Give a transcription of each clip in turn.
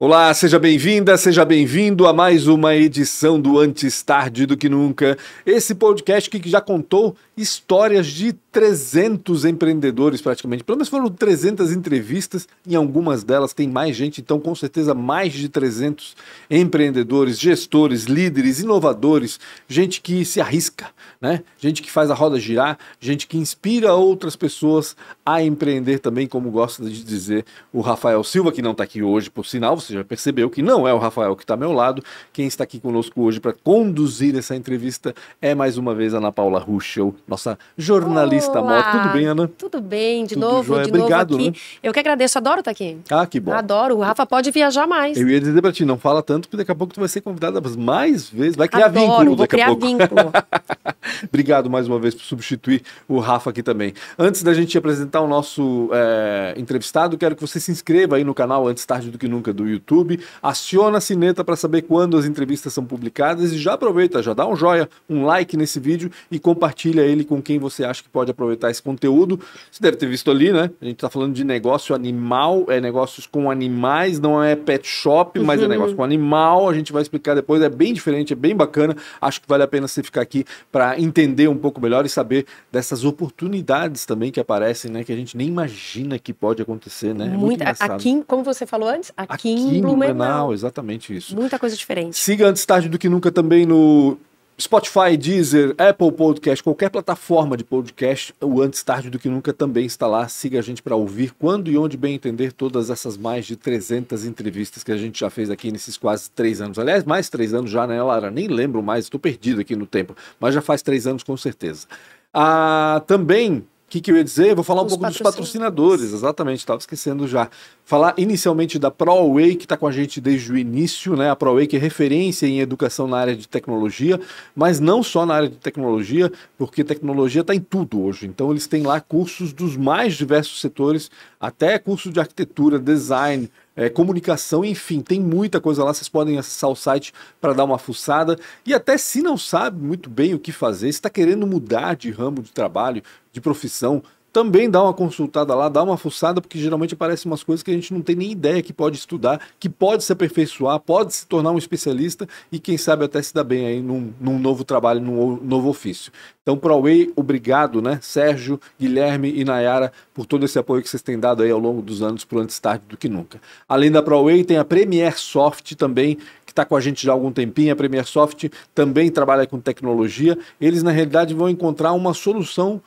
Olá, seja bem-vinda, seja bem-vindo a mais uma edição do Antes Tarde do que Nunca, esse podcast que já contou histórias de 300 empreendedores praticamente. Pelo menos foram 300 entrevistas, em algumas delas tem mais gente, então com certeza mais de 300 empreendedores, gestores, líderes, inovadores, gente que se arrisca, né? Gente que faz a roda girar, gente que inspira outras pessoas a empreender também, como gosta de dizer o Rafael Silva, que não está aqui hoje, por sinal, você já percebeu que não é o Rafael que está ao meu lado. Quem está aqui conosco hoje para conduzir essa entrevista é mais uma vez a Ana Paula Ruschel nossa jornalista Olá, Tudo bem, Ana? Tudo bem, de tudo novo, joia. de Obrigado, novo aqui. Né? Eu que agradeço, adoro estar tá aqui. Ah, que bom. Adoro, o Rafa pode viajar mais. Eu ia dizer pra ti, não fala tanto, porque daqui a pouco tu vai ser convidada mais vezes, vai criar adoro, vínculo vou criar vínculo. Obrigado mais uma vez por substituir o Rafa aqui também. Antes da gente apresentar o nosso é, entrevistado, quero que você se inscreva aí no canal Antes Tarde do Que Nunca do YouTube, aciona a sineta para saber quando as entrevistas são publicadas e já aproveita, já dá um joia, um like nesse vídeo e compartilha ele ele, com quem você acha que pode aproveitar esse conteúdo. Você deve ter visto ali, né? A gente está falando de negócio animal, é negócios com animais, não é pet shop, mas é uhum. negócio com animal. A gente vai explicar depois, é bem diferente, é bem bacana. Acho que vale a pena você ficar aqui para entender um pouco melhor e saber dessas oportunidades também que aparecem, né? Que a gente nem imagina que pode acontecer, né? É muito, Aqui, como você falou antes, aqui, aqui em Blumenau. Blumenau. Exatamente isso. Muita coisa diferente. Siga antes tarde do que nunca também no Spotify, Deezer, Apple Podcast, qualquer plataforma de podcast, o Antes Tarde do Que Nunca também está lá. Siga a gente para ouvir quando e onde bem entender todas essas mais de 300 entrevistas que a gente já fez aqui nesses quase três anos. Aliás, mais três anos já, né, Lara? Nem lembro mais, estou perdido aqui no tempo, mas já faz três anos com certeza. Ah, também o que, que, eu ia dizer? Eu vou falar um Os pouco dos patrocinadores, exatamente, estava esquecendo já. Falar inicialmente da ProWay, que está com a gente desde o início, né? A ProWay que é referência em educação na área de tecnologia, mas não só na área de tecnologia, porque tecnologia está em tudo hoje. Então eles têm lá cursos dos mais diversos setores, até curso de arquitetura, design, é, comunicação, enfim, tem muita coisa lá. Vocês podem acessar o site para dar uma fuçada. E até se não sabe muito bem o que fazer, se está querendo mudar de ramo de trabalho, de profissão, também dá uma consultada lá, dá uma fuçada, porque geralmente aparecem umas coisas que a gente não tem nem ideia que pode estudar, que pode se aperfeiçoar, pode se tornar um especialista e quem sabe até se dá bem aí num, num novo trabalho, num novo ofício. Então, ProWay, obrigado, né? Sérgio, Guilherme e Nayara, por todo esse apoio que vocês têm dado aí ao longo dos anos por Antes Tarde do que Nunca. Além da ProWay, tem a Premier Soft também, que está com a gente já há algum tempinho. A Premier Soft também trabalha com tecnologia. Eles, na realidade, vão encontrar uma solução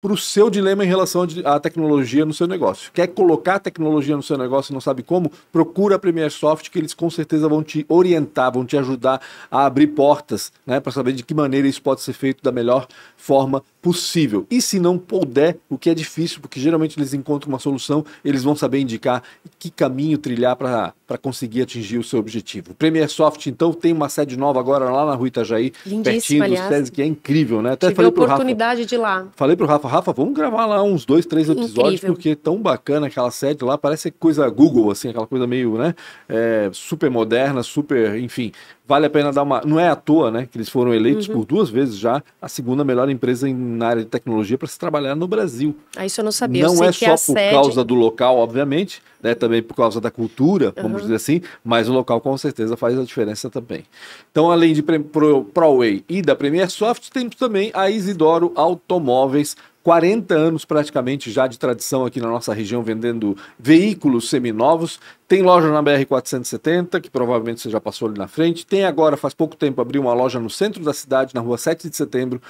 para o seu dilema em relação à tecnologia no seu negócio. Quer colocar tecnologia no seu negócio e não sabe como? Procura a Premier Soft, que eles com certeza vão te orientar, vão te ajudar a abrir portas né, para saber de que maneira isso pode ser feito da melhor forma possível. E se não puder, o que é difícil, porque geralmente eles encontram uma solução, eles vão saber indicar que caminho trilhar para conseguir atingir o seu objetivo. O Premier Soft, então, tem uma sede nova agora lá na Rua Itajaí, Lindíssima, pertinho aliás. do SESI, que é incrível, né? Até Tive falei a oportunidade Rafa, de ir lá. Falei para o Rafa Rafa, vamos gravar lá uns dois, três episódios, Incrível. porque é tão bacana aquela sede lá, parece coisa Google, assim, aquela coisa meio, né? É, super moderna, super, enfim, vale a pena dar uma. Não é à toa, né? Que eles foram eleitos uhum. por duas vezes já a segunda melhor empresa na área de tecnologia para se trabalhar no Brasil. Ah, isso eu não sabia. Não é só por sede... causa do local, obviamente, né? Também por causa da cultura, vamos uhum. dizer assim, mas o local com certeza faz a diferença também. Então, além de ProWay e da Premier Soft, temos também a Isidoro Automóveis 40 anos praticamente já de tradição aqui na nossa região vendendo veículos seminovos. Tem loja na BR-470, que provavelmente você já passou ali na frente. Tem agora, faz pouco tempo, abriu uma loja no centro da cidade, na rua 7 de setembro,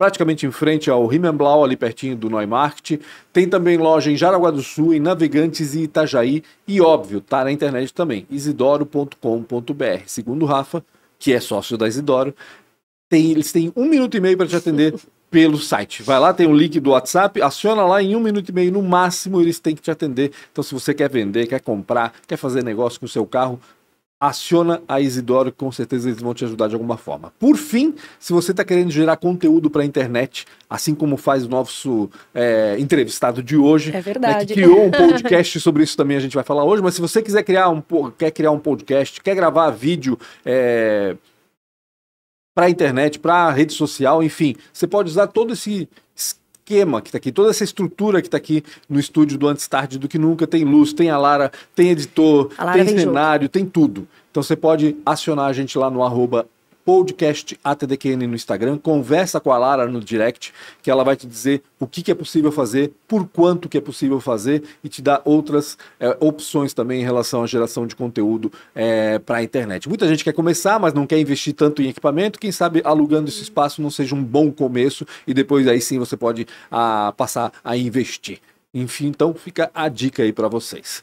praticamente em frente ao Rimenblau, ali pertinho do Neumarkt. Tem também loja em Jaraguá do Sul, em Navegantes e Itajaí. E óbvio, tá na internet também, isidoro.com.br. Segundo o Rafa, que é sócio da Isidoro, tem, eles têm um minuto e meio para te atender pelo site. Vai lá, tem o um link do WhatsApp, aciona lá em um minuto e meio no máximo, eles têm que te atender. Então, se você quer vender, quer comprar, quer fazer negócio com o seu carro, aciona a Isidoro, com certeza eles vão te ajudar de alguma forma. Por fim, se você está querendo gerar conteúdo para a internet, assim como faz o nosso é, entrevistado de hoje, é verdade. Né, que criou um podcast sobre isso também a gente vai falar hoje. Mas se você quiser criar um, quer criar um podcast, quer gravar vídeo, é, para a internet, para a rede social, enfim. Você pode usar todo esse esquema que está aqui, toda essa estrutura que está aqui no estúdio do Antes Tarde do que Nunca. Tem luz, tem a Lara, tem editor, Lara tem cenário, junto. tem tudo. Então você pode acionar a gente lá no arroba podcast ATDQN no Instagram, conversa com a Lara no direct, que ela vai te dizer o que, que é possível fazer, por quanto que é possível fazer e te dá outras é, opções também em relação à geração de conteúdo é, para a internet. Muita gente quer começar, mas não quer investir tanto em equipamento, quem sabe alugando esse espaço não seja um bom começo e depois aí sim você pode a, ah, passar a investir. Enfim, então fica a dica aí para vocês.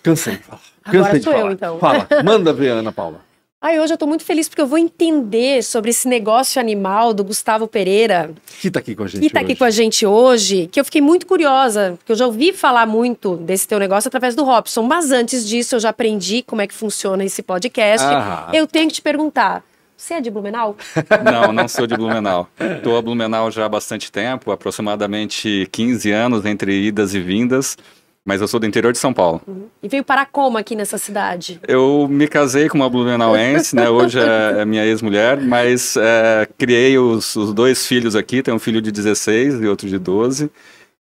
Cansei de falar. Cansei Agora de falar. Eu, então. Fala, manda ver, Ana Paula. Ai, hoje eu estou muito feliz porque eu vou entender sobre esse negócio animal do Gustavo Pereira. Que está aqui com a gente Que está aqui com a gente hoje, que eu fiquei muito curiosa, porque eu já ouvi falar muito desse teu negócio através do Robson. Mas antes disso, eu já aprendi como é que funciona esse podcast. Ah. Eu tenho que te perguntar. Você é de Blumenau? Não, não sou de Blumenau. Estou a Blumenau já há bastante tempo, aproximadamente 15 anos entre idas e vindas mas eu sou do interior de São Paulo. Uhum. E veio para como aqui nessa cidade? Eu me casei com uma blumenauense, né? Hoje é, é minha ex-mulher, mas é, criei os, os, dois filhos aqui. Tenho um filho de 16 e outro de 12,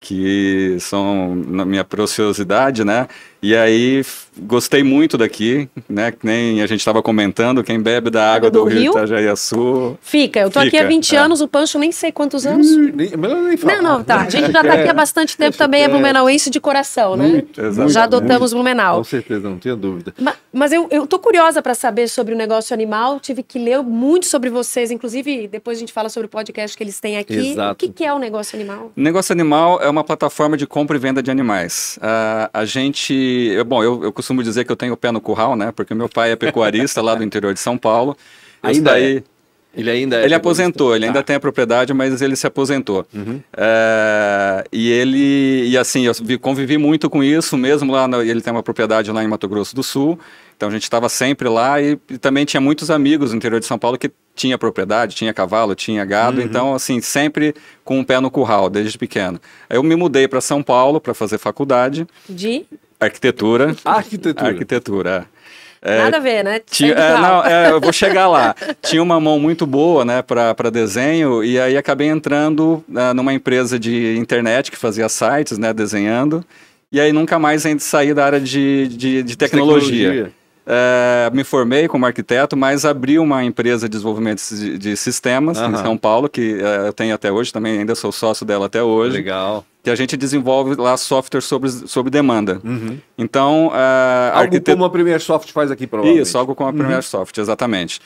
que são na minha preciosidade, né? E aí gostei muito daqui, né? Que nem a gente estava comentando, quem bebe da água do, do Rio, Itajaiaçu. Fica, eu tô fica, aqui há 20 tá. anos, o Pancho nem sei quantos hum, anos. Hum, nem, é nem falar. Não, não, tá. A gente já está aqui há bastante tempo é, também, é blumenauense de coração, né? Muito, exatamente. Já adotamos muito, Blumenau. Com certeza, não tenho dúvida. Mas, mas eu, eu tô curiosa para saber sobre o negócio animal, tive que ler muito sobre vocês, inclusive depois a gente fala sobre o podcast que eles têm aqui. Exato. O que, que é o negócio animal? negócio animal é uma plataforma de compra e venda de animais. Uh, a gente bom, eu, eu, costumo dizer que eu tenho o pé no curral, né? Porque meu pai é pecuarista lá do interior de São Paulo. Ainda daí, é. Ele ainda é Ele aposentou, ele ainda tem a propriedade, mas ele se aposentou. Uhum. É, e ele, e assim, eu convivi muito com isso, mesmo lá, no, ele tem uma propriedade lá em Mato Grosso do Sul, então a gente estava sempre lá e, e, também tinha muitos amigos no interior de São Paulo que tinha propriedade, tinha cavalo, tinha gado, uhum. então assim, sempre com o um pé no curral, desde pequeno. Eu me mudei para São Paulo para fazer faculdade. De? Arquitetura. Arquitetura. Arquitetura. É. é, Nada a ver, né? Tinha, é, tá não, é, eu vou chegar lá. tinha uma mão muito boa, né, para desenho, e aí acabei entrando uh, numa empresa de internet que fazia sites, né, desenhando, e aí nunca mais saí da área de, de, de tecnologia. De tecnologia. É, me formei como arquiteto, mas abri uma empresa de desenvolvimento de sistemas uhum. em São Paulo, que é, eu tenho até hoje, também ainda sou sócio dela até hoje. Legal que a gente desenvolve lá software sobre, sobre demanda. Uhum. Então, é, algo arquitet... como a Premier Soft faz aqui, provavelmente. Isso, algo como a Premier uhum. Soft, exatamente.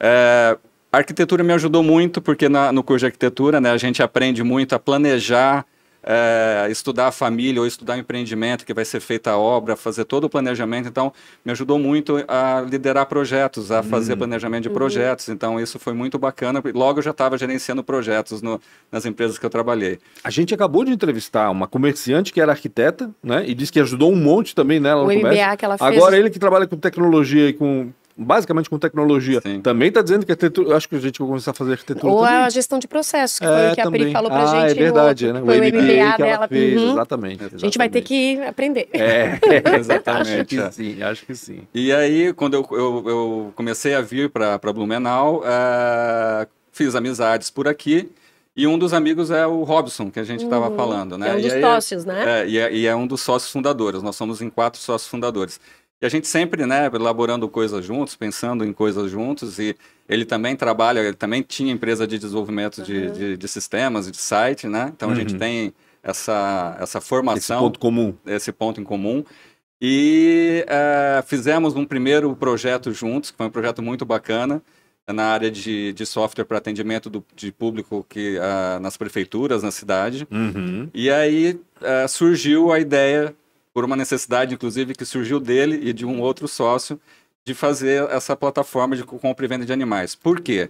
É, a arquitetura me ajudou muito, porque na, no curso de arquitetura né, a gente aprende muito a planejar é, estudar a família ou estudar empreendimento, que vai ser feita a obra, fazer todo o planejamento. Então, me ajudou muito a liderar projetos, a fazer hum. planejamento de uhum. projetos. Uhum. Então, isso foi muito bacana. Logo, eu já estava gerenciando projetos no, nas empresas que eu trabalhei. A gente acabou de entrevistar uma comerciante que era arquiteta, né? E disse que ajudou um monte também nela né, no MBA comércio. que ela fez. Agora, ele que trabalha com tecnologia e com basicamente com tecnologia, Sim. também está dizendo que arquitetura. Acho que a gente vai começar a fazer arquitetura. Ou também. a gestão de processos que é, foi o que também. a Peri falou para ah, é gente. É verdade, outro, né? Foi o, MBA, MBA que ela fez, uhum. exatamente, exatamente, A gente vai ter que aprender. É, é exatamente. acho que é. sim, acho que sim. E aí, quando eu, eu, eu comecei a vir para Blumenau, uh, fiz amizades por aqui. E um dos amigos é o Robson, que a gente estava uhum. falando, né? É um dos e sócios, né? É, e é, e, é, um dos sócios fundadores. Nós somos em quatro sócios fundadores. E a gente sempre, né, elaborando coisas juntos, pensando em coisas juntos, e ele também trabalha, ele também tinha empresa de desenvolvimento uhum. de, de, de, sistemas, de site, né? Então uhum. a gente uhum. tem essa, essa formação. Esse ponto comum. Esse ponto em comum. E eh, fizemos um primeiro projeto juntos, que foi um projeto muito bacana, na área de, de software para atendimento do, de público que, uh, nas prefeituras, na cidade. Uhum. E aí uh, surgiu a ideia por uma necessidade, inclusive, que surgiu dele e de um outro sócio de fazer essa plataforma de compra e venda de animais. Por quê?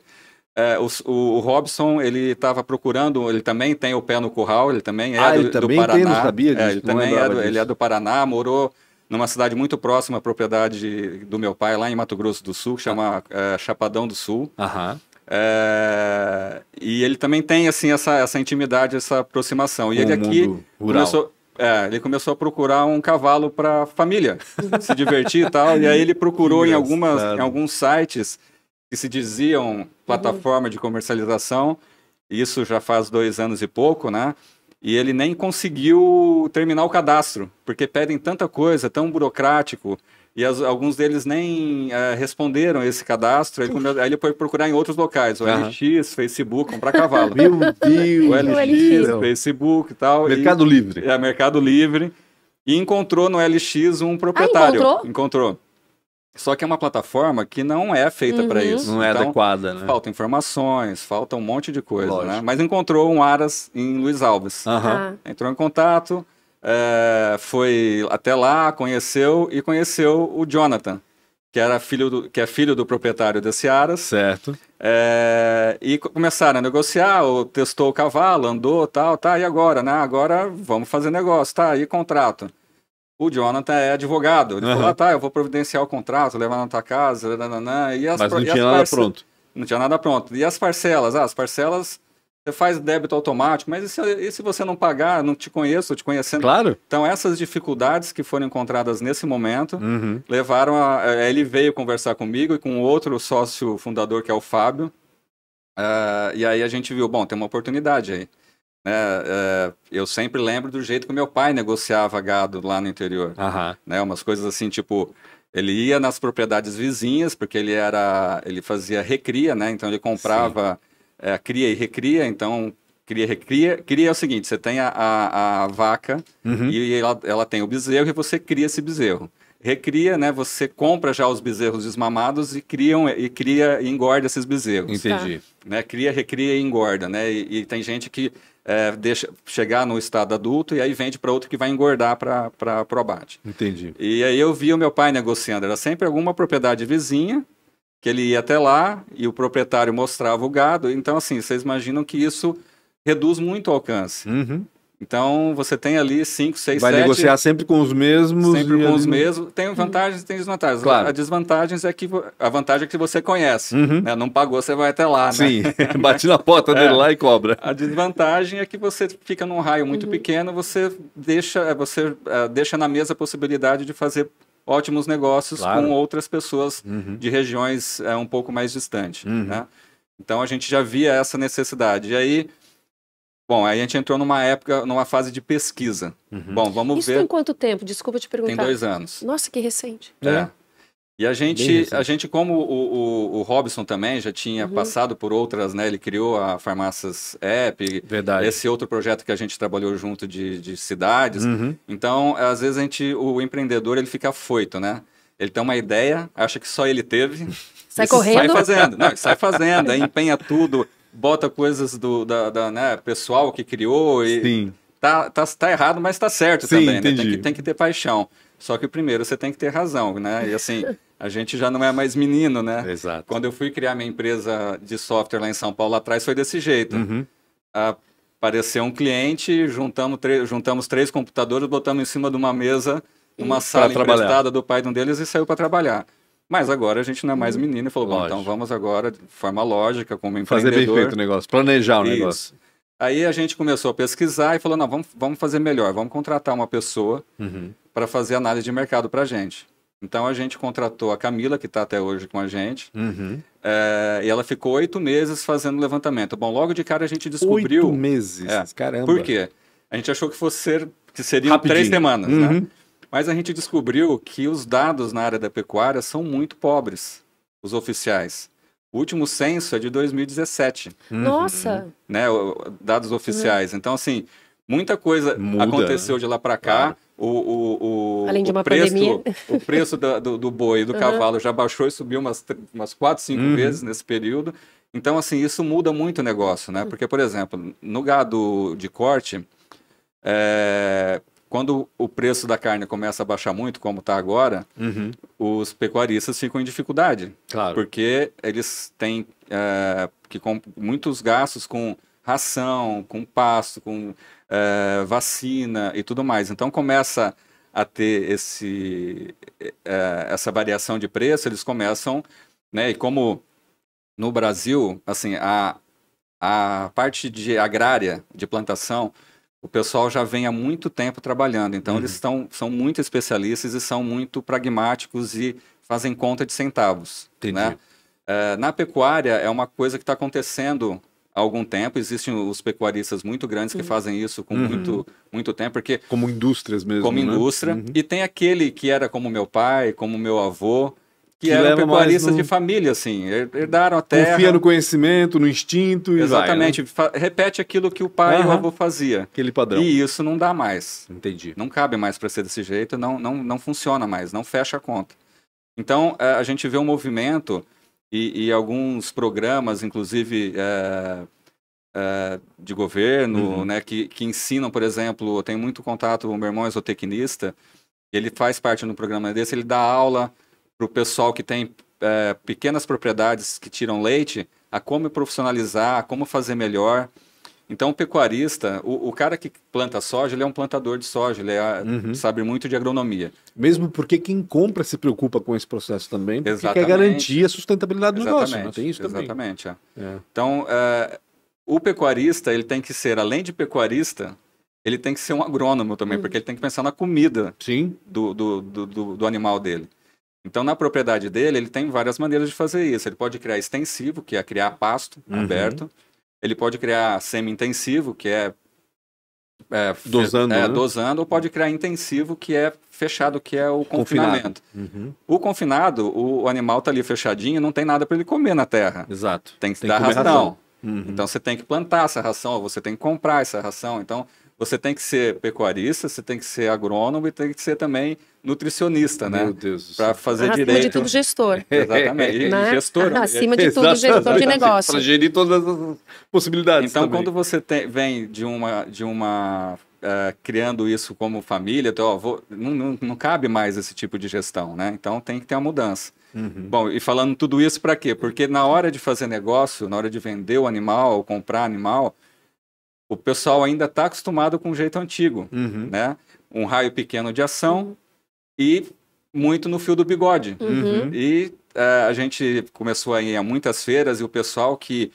É, o, o, Robson, ele estava procurando, ele também tem o pé no curral, ele também é ah, do, ele também do Paraná. Tem, não sabia é, disso, é, ele também é do, ele é do Paraná, morou numa cidade muito próxima à propriedade do meu pai, lá em Mato Grosso do Sul, que chama ah. é, Chapadão do Sul. Aham. É, e ele também tem assim essa, essa intimidade, essa aproximação. E ele aqui rural. começou, é, ele começou a procurar um cavalo para família se divertir e tal. E aí ele procurou em, algumas, em alguns sites que se diziam uhum. plataforma uhum. de comercialização. Isso já faz dois anos e pouco, né? E ele nem conseguiu terminar o cadastro, porque pedem tanta coisa, tão burocrático e as, alguns deles nem uh, responderam esse cadastro. Ele aí ele foi procurar em outros locais, o LX, Facebook, comprar cavalo. Meu Deus! O LX, o Facebook e tal. Mercado e, Livre. É, Mercado Livre. E encontrou no LX um ah, proprietário. Ah, encontrou? Encontrou. Só que é uma plataforma que não é feita uhum. para isso. Não é então, adequada, né? Faltam informações, falta um monte de coisa, né? Lógico. né? Mas encontrou um Aras em Luiz Alves. Uhum. Entrou em contato, é, foi até lá, conheceu e conheceu o Jonathan, que, era filho do, que é filho do proprietário da Seara. Certo. É, e começaram a negociar, testou o cavalo, andou, tal, tá, e agora, né? Agora vamos fazer negócio, tá, e contrato. O Jonathan é advogado, ele uhum. falou, ah, tá, eu vou providenciar o contrato, levar na tua casa, nananã, e as... Mas não tinha nada pronto. Não tinha nada pronto. E as parcelas? Ah, as parcelas você faz débito automático, mas e se, e se você não pagar, não te conheço, te conhecendo? Claro. Então, essas dificuldades que foram encontradas nesse momento uhum. levaram a. Ele veio conversar comigo e com outro sócio fundador, que é o Fábio. Uh, e aí a gente viu, bom, tem uma oportunidade aí. né? Ah, eu sempre lembro do jeito que meu pai negociava gado lá no interior. Uhum. Né? Umas coisas assim, tipo, ele ia nas propriedades vizinhas, porque ele era. ele fazia recria, né? Então ele comprava é, cria e recria, então cria e recria. Cria é o seguinte, você tem a, a, a vaca uhum. e ela, ela tem o bezerro e você cria esse bezerro. Recria, né? Você compra já os bezerros desmamados e criam e cria e engorda esses bezerros. Entendi. Tá. Né? Cria, recria e engorda, né? E, e tem gente que é, deixa chegar no estado adulto e aí vende para outro que vai engordar para o abate. Entendi. E aí eu vi o meu pai negociando, era sempre alguma propriedade vizinha que ele ia até lá e o proprietário mostrava o gado. Então, assim, vocês imaginam que isso reduz muito o alcance. Uhum. Então, você tem ali 5, 6, 7... Vai sete, negociar sempre com os mesmos... Sempre com os mesmos. Tem vantagens e tem desvantagens. Claro. A desvantagem é que... A vantagem é que você conhece. Uhum. Né? Não pagou, você vai até lá, né? Sim, bate na porta dele é. lá e cobra. A desvantagem é que você fica num raio muito uhum. pequeno, você deixa, você eh, deixa na mesa a possibilidade de fazer ótimos negócios claro. com outras pessoas uhum. de regiões é, um pouco mais distantes. Uhum. Né? Então a gente já via essa necessidade. E aí, bom, aí a gente entrou numa época, numa fase de pesquisa. Uhum. Bom, vamos Isso ver. Isso tem quanto tempo? Desculpa te perguntar. Tem dois anos. Nossa, que recente. É. é. E a gente, a gente como o, o, o Robson também já tinha uhum. passado por outras, né? Ele criou a Farmácias App, Verdade. esse outro projeto que a gente trabalhou junto de, de cidades. Uhum. Então, às vezes a gente, o empreendedor, ele fica afoito, né? Ele tem uma ideia, acha que só ele teve. sai correndo. Sai fazendo, não, sai fazendo, empenha tudo, bota coisas do da, da né, pessoal que criou e Sim. Tá, tá, tá errado, mas tá certo Sim, também, né? Tem que, tem que ter paixão. Só que primeiro você tem que ter razão, né? E assim, a gente já não é mais menino, né? Exato. Quando eu fui criar minha empresa de software lá em São Paulo atrás, foi desse jeito. Uhum. Apareceu um cliente, juntamos, juntamos três computadores, botamos em cima de uma mesa, uma sala emprestada do pai de um deles e saiu para trabalhar. Mas agora a gente não é mais uhum. menino e falou, bom, então vamos agora de forma lógica, como empreendedor. Fazer bem feito o negócio, planejar o Isso. negócio. Aí a gente começou a pesquisar e falou, não, vamos, vamos fazer melhor, vamos contratar uma pessoa uhum. para fazer análise de mercado para a gente. Então a gente contratou a Camila, que está até hoje com a gente, uhum. é, e ela ficou oito meses fazendo levantamento. Bom, logo de cara a gente descobriu. Oito meses, é, caramba. Por quê? A gente achou que fosse ser, que seriam Rapidinho. três semanas, né? uhum. né? Mas a gente descobriu que os dados na área da pecuária são muito pobres, os oficiais. O último censo é de 2017. Uhum. Nossa! Né, dados oficiais. Uhum. Então, assim, muita coisa Muda. aconteceu né? de lá para cá. Claro o, o, Além de uma o preço, O preço do, do, do boi, do uhum. cavalo já baixou e subiu umas, umas quatro, cinco uhum. vezes nesse período. Então, assim, isso muda muito o negócio, né? Hum. Porque, por exemplo, no gado de corte, é, quando o preço da carne começa a baixar muito, como está agora, uhum. os pecuaristas ficam em dificuldade. Claro. Porque eles têm é, que muitos gastos com ração, com pasto, com eh, vacina e tudo mais. Então começa a ter esse, eh, eh, essa variação de preço, eles começam, né? E como no Brasil, assim, a, a parte de agrária, de plantação, o pessoal já vem há muito tempo trabalhando. Então, uhum. eles estão, são muito especialistas e são muito pragmáticos e fazem conta de centavos. Né? Entendi. Né? É, na pecuária, é uma coisa que está acontecendo há algum tempo. Existem os pecuaristas muito grandes que uhum. fazem isso com uhum. muito, muito tempo, porque como indústrias mesmo, como né? indústria. Uhum. E tem aquele que era como meu pai, como meu avô, que, que eram pecuaristas no... de família, assim, herdaram a terra. Confia no conhecimento, no instinto e Exatamente, vai, né? repete aquilo que o pai e o avô fazia. Aquele padrão. E isso não dá mais. Entendi. Não cabe mais para ser desse jeito, não, não, não funciona mais, não fecha a conta. Então, eh, a gente vê um movimento e, e alguns programas, inclusive é, é, de governo, uhum. né, que, que ensinam, por exemplo, eu tenho muito contato, com o meu irmão exotecnista, é ele faz parte de um programa desse, ele dá aula para o pessoal que tem é, pequenas propriedades que tiram leite, a como profissionalizar, a como fazer melhor. Então, o pecuarista, o, o, cara que planta soja, ele é um plantador de soja, ele é, uhum. sabe muito de agronomia. Mesmo porque quem compra se preocupa com esse processo também, porque Exatamente. quer garantir a sustentabilidade do né? Exatamente. negócio, não tem isso também. Exatamente. É. É. Então, uh, o pecuarista, ele tem que ser, além de pecuarista, ele tem que ser um agrônomo também, uhum. porque ele tem que pensar na comida do, do, do, do animal dele. Então, na propriedade dele, ele tem várias maneiras de fazer isso. Ele pode criar extensivo, que é criar pasto uhum. aberto. Ele pode criar semi-intensivo, que é, é dosando, é, né? dosando, ou pode criar intensivo, que é fechado, que é o confinamento. Uhum. O confinado, o animal está ali fechadinho, não tem nada para ele comer na terra. Exato. Tem que tem dar que ração. Uhum. Então você tem que plantar essa ração, ou você tem que comprar essa ração. Então você tem que ser pecuarista, você tem que ser agrônomo e tem que ser também nutricionista, né? Meu Deus. Para fazer direito. Acima de tudo, gestor. Exatamente. Né? Gestor. acima de tudo, gestor de negócio. Para gerir todas as possibilidades. Então, também. quando você tem, vem de uma, de uma Uh, criando isso como família, então, ó, vou, não, não, não, cabe mais esse tipo de gestão, né? Então tem que ter uma mudança. Uhum. Bom, e falando tudo isso para quê? Porque na hora de fazer negócio, na hora de vender o animal, comprar animal, o pessoal ainda está acostumado com o jeito antigo, uhum. né? Um raio pequeno de ação uhum. e muito no fio do bigode. Uhum. uhum. E é, a gente começou a ir a muitas feiras e o pessoal que...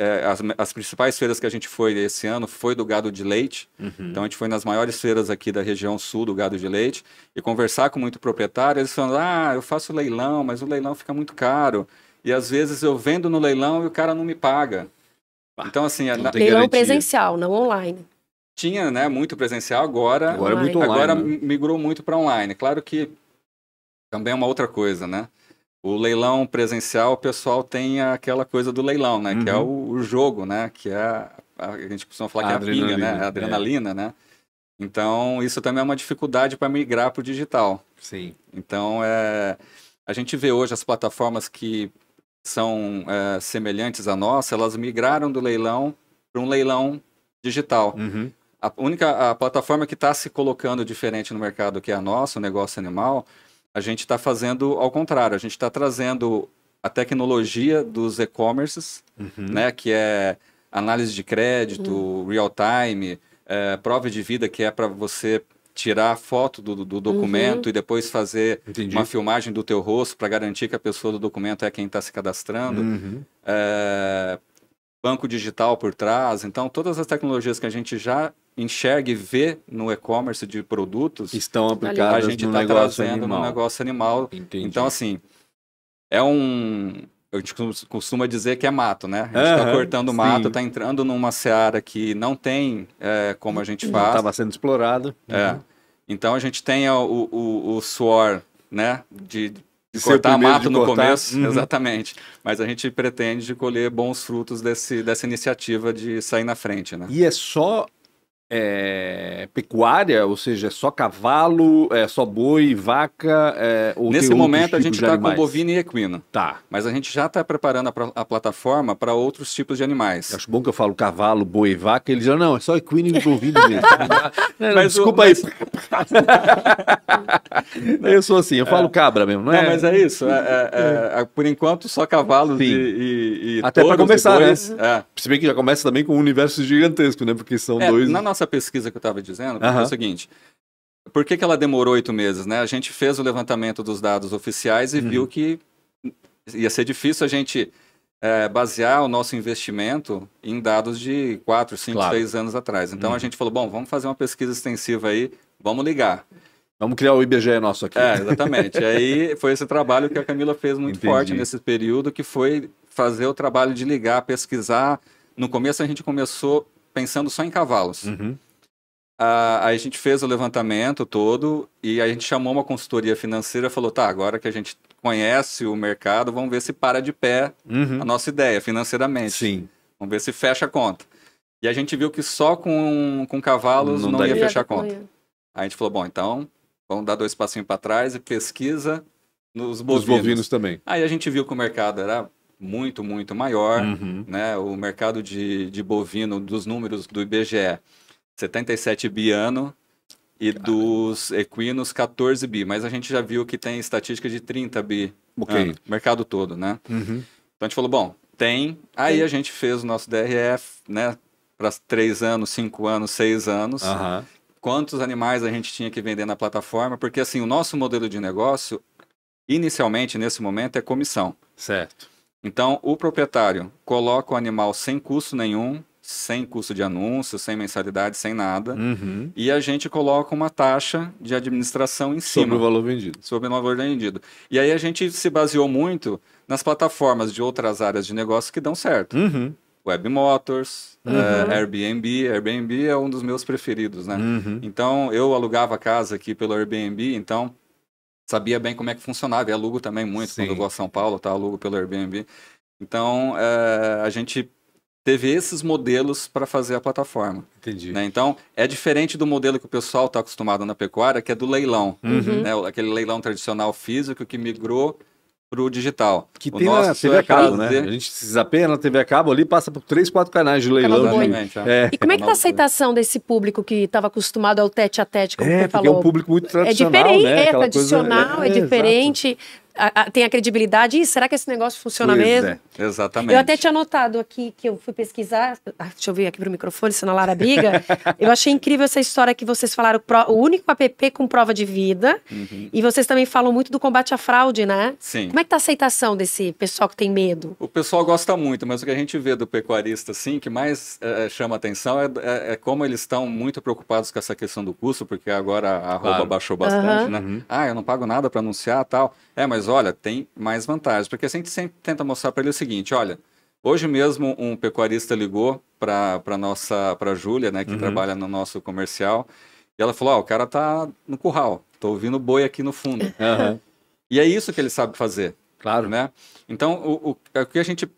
É, as, as, principais feiras que a gente foi esse ano foi do gado de leite. Uhum. Então a gente foi nas maiores feiras aqui da região sul do gado de leite e conversar com muito proprietário. Eles falando, ah, eu faço leilão, mas o leilão fica muito caro. E às vezes eu vendo no leilão e o cara não me paga. Então, assim... É não na... Leilão garantia. presencial, não online. Tinha, né, muito presencial, agora... Agora é online. muito online. Agora né? migrou muito para online. Claro que também é uma outra coisa, né? O leilão presencial, o pessoal tem aquela coisa do leilão, né? Uhum. Que é uhum. o, o, jogo, né? Que é... A, a gente costuma falar a que é a pilha, né? A adrenalina, é. né? Então, isso também é uma dificuldade para migrar para o digital. Sim. Então, é... a gente vê hoje as plataformas que são é, semelhantes à nossa, elas migraram do leilão para um leilão digital. Uhum. A única a plataforma que está se colocando diferente no mercado que é a nossa, o negócio animal, a gente está fazendo ao contrário. A gente está trazendo a tecnologia dos e-commerces, uhum. né, que é análise de crédito, uhum. real time, é, prova de vida, que é para você tirar foto do, do documento uhum. e depois fazer Entendi. uma filmagem do teu rosto para garantir que a pessoa do documento é quem está se cadastrando. Uhum. É, banco digital por trás. Então, todas as tecnologias que a gente já enxerga e vê no e-commerce de produtos estão aplicadas a gente está trazendo animal. no negócio animal. Entendi. Então, assim, é um a gente costuma dizer que é mato, né? A gente está uhum, cortando sim. mato, está entrando numa seara que não tem é, como a gente faz. estava sendo explorado. É. Uhum. Então a gente tem o, o, o suor, né? De, de cortar mato no começo, uhum. exatamente. Mas a gente pretende colher bons frutos desse, dessa iniciativa de sair na frente, né? E é só é, pecuária, ou seja, é só cavalo, é só boi, vaca. É, Nesse momento a gente está com bovino e equino. Tá. Mas a gente já está preparando a, a plataforma para outros tipos de animais. Eu acho bom que eu falo cavalo, boi e vaca, eles dizem, não, é só equino e bovino mesmo. não, mas, desculpa mas... aí. eu sou assim, eu falo é. cabra mesmo, não é? Não, mas é isso. É, é, é por enquanto, só cavalo e, e, Até para começar, né? Se bem que já começa também com um universo gigantesco, né? Porque são dois. Na nossa essa pesquisa que eu estava dizendo uhum. é o seguinte. Por que, que ela demorou oito meses, né? A gente fez o levantamento dos dados oficiais e uhum. viu que ia ser difícil a gente é, basear o nosso investimento em dados de quatro, cinco, claro. anos atrás. Então uhum. a gente falou, bom, vamos fazer uma pesquisa extensiva aí, vamos ligar. Vamos criar o IBGE nosso aqui. É, exatamente. aí foi esse trabalho que a Camila fez muito Entendi. forte nesse período, que foi fazer o trabalho de ligar, pesquisar. No começo a gente começou pensando só em cavalos. Uhum. Ah, aí a gente fez o levantamento todo e a gente chamou uma consultoria financeira falou: tá, agora que a gente conhece o mercado, vamos ver se para de pé uhum. a nossa ideia financeiramente. Sim. Vamos ver se fecha a conta. E a gente viu que só com, com cavalos não, não ia fechar a conta. Aí a gente falou: bom, então vamos dar dois passinhos para trás e pesquisa nos bovinos. Nos bovinos também. Aí a gente viu que o mercado era muito, muito maior. Uhum. Né? O mercado de, de bovino, dos números do IBGE, 77 bi ano e dos equinos 14 bi. Mas a gente já viu que tem estatística de 30 bi ok ano, mercado todo, né? Uhum. Então a gente falou, bom, tem. Aí a gente fez o nosso DRF, né? Para 3 anos, 5 anos, 6 anos. Uhum. Quantos animais a gente tinha que vender na plataforma? Porque assim, o nosso modelo de negócio, inicialmente, nesse momento, é comissão. Certo. Então, o proprietário coloca o animal sem custo nenhum, sem custo de anúncio, sem mensalidade, sem nada. Uhum. E a gente coloca uma taxa de administração em cima. Sobre o valor vendido. Sobre o valor vendido. E aí a gente se baseou muito nas plataformas de outras áreas de negócio que dão certo. Uhum. Web Motors, uhum. uh, Airbnb. Airbnb é um dos meus preferidos, né? Uhum. Então, eu alugava casa aqui pelo Airbnb, então sabia bem como é que funcionava. E alugo também muito, Sim. quando eu vou a São Paulo, tá? alugo pelo Airbnb. Então, é, a gente teve esses modelos para fazer a plataforma. Entendi. Né? Então, é diferente do modelo que o pessoal está acostumado na pecuária, que é do leilão. Uhum. Né? Aquele leilão tradicional físico que migrou para o digital. Que o tem na TV a é cabo, né? A gente se apenas na TV a cabo ali, passa por três, quatro canais de leilão. Exatamente, É. é. E como é que tá a aceitação desse público que estava acostumado ao tete a tete, como é, você falou? É, um público muito é né? tradicional, É diferente, né? é tradicional, coisa... é, diferente. Exato a, a, tem a credibilidade. Ih, será que esse negócio funciona pois é, mesmo? É, exatamente. Eu até tinha anotado aqui que eu fui pesquisar. Ah, deixa eu ver aqui pro microfone, senão a Lara briga. eu achei incrível essa história que vocês falaram, o único app com prova de vida. Uhum. E vocês também falam muito do combate à fraude, né? Sim. Como é que tá a aceitação desse pessoal que tem medo? O pessoal gosta muito, mas o que a gente vê do pecuarista, assim, que mais é, chama atenção é, é, é como eles estão muito preocupados com essa questão do custo, porque agora a roupa baixou bastante, uhum. né? Uhum. Ah, eu não pago nada para anunciar tal. É, mas olha, tem mais vantagens. Porque a gente sempre tenta mostrar para ele o seguinte: olha, hoje mesmo um pecuarista ligou para a nossa, para Júlia, né, que uhum. trabalha no nosso comercial, e ela falou: ó, oh, o cara tá no curral, tô ouvindo boi aqui no fundo. Uhum. E é isso que ele sabe fazer. Claro. Né? Então, o, o, é o que a gente uh,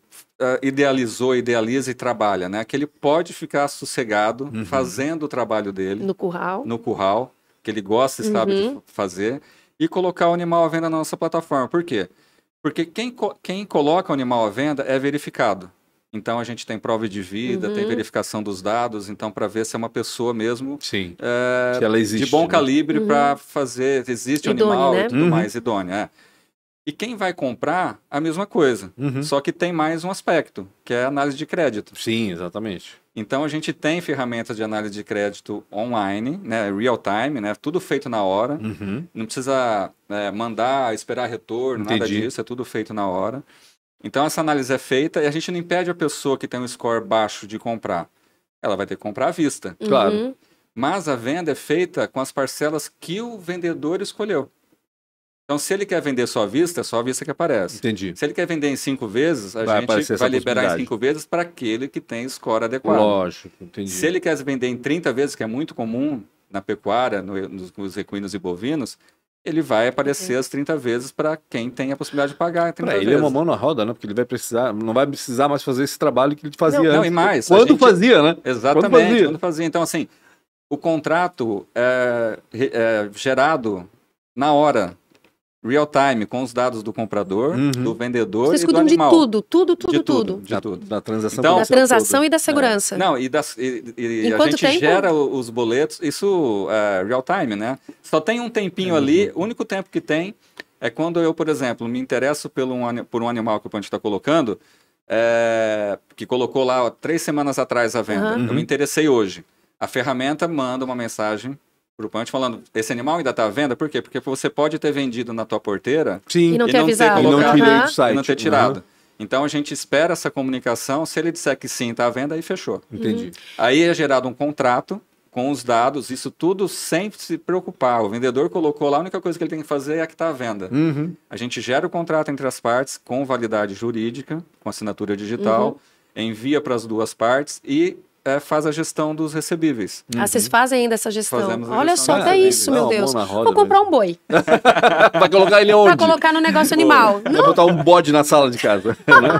idealizou, idealiza e trabalha, né? Que ele pode ficar sossegado uhum. fazendo o trabalho dele. No curral. No curral, que ele gosta e sabe uhum. de fazer e colocar o animal à venda na nossa plataforma. Por quê? Porque quem, quem coloca o animal à venda é verificado. Então a gente tem prova de vida, uhum. tem verificação dos dados, então para ver se é uma pessoa mesmo Sim, é, existe, de bom né? calibre uhum. para fazer, existe o um animal né? e tudo uhum. mais, idônea. É. E quem vai comprar, a mesma coisa. Uhum. Só que tem mais um aspecto, que é a análise de crédito. Sim, exatamente. Então a gente tem ferramentas de análise de crédito online, né, real time, né, tudo feito na hora. Uhum. Não precisa é, mandar, esperar retorno, Entendi. nada disso, é tudo feito na hora. Então essa análise é feita e a gente não impede a pessoa que tem um score baixo de comprar. Ela vai ter que comprar à vista. Claro. Uhum. Mas a venda é feita com as parcelas que o vendedor escolheu. Então, se ele quer vender só à vista, é só à vista que aparece. Entendi. Se ele quer vender em cinco vezes, a vai gente vai liberar em cinco vezes para aquele que tem score adequado. Lógico, entendi. Se ele quer vender em 30 vezes, que é muito comum na pecuária, no, nos, nos equinos e bovinos, ele vai aparecer as 30 vezes para quem tem a possibilidade de pagar. ele vezes. é uma mão na roda, né? Porque ele vai precisar, não vai precisar mais fazer esse trabalho que ele fazia não, antes. Não, e mais. Quando gente... fazia, né? Exatamente, quando fazia. quando fazia. Então, assim, o contrato é, é gerado na hora real time, com os dados do comprador, uhum. do vendedor Vocês e do animal. de tudo, tudo, tudo, de tudo. tudo. De da, tudo. Da transação. Então, da transação tudo. e da segurança. É. Não, e, das, e, e a gente tempo? gera os boletos, isso é real time, né? Só tem um tempinho uhum. ali, o único tempo que tem é quando eu, por exemplo, me interesso pelo um, por um animal que o Pante está colocando, é, que colocou lá ó, três semanas atrás a venda. Uhum. Eu me interessei hoje. A ferramenta manda uma mensagem Grupante falando, esse animal ainda está à venda? Por quê? Porque você pode ter vendido na tua porteira Sim. e não ter, e não ter colocado, e não, e não ter tirado. Uhum. Então a gente espera essa comunicação. Se ele disser que sim, está à venda, aí fechou. Uhum. Entendi. Aí é gerado um contrato com os dados, isso tudo sem se preocupar. O vendedor colocou lá, a única coisa que ele tem que fazer é a que está à venda. Uhum. A gente gera o contrato entre as partes com validade jurídica, com assinatura digital, uhum. envia para as duas partes e é, faz a gestão dos recebíveis. Ah, vocês uhum. fazem ainda essa gestão? Olha gestão só, até tá isso, meu não, Deus. Vou comprar um boi. pra colocar ele onde? Pra colocar no negócio animal. Vou botar um bode na sala de casa. Né?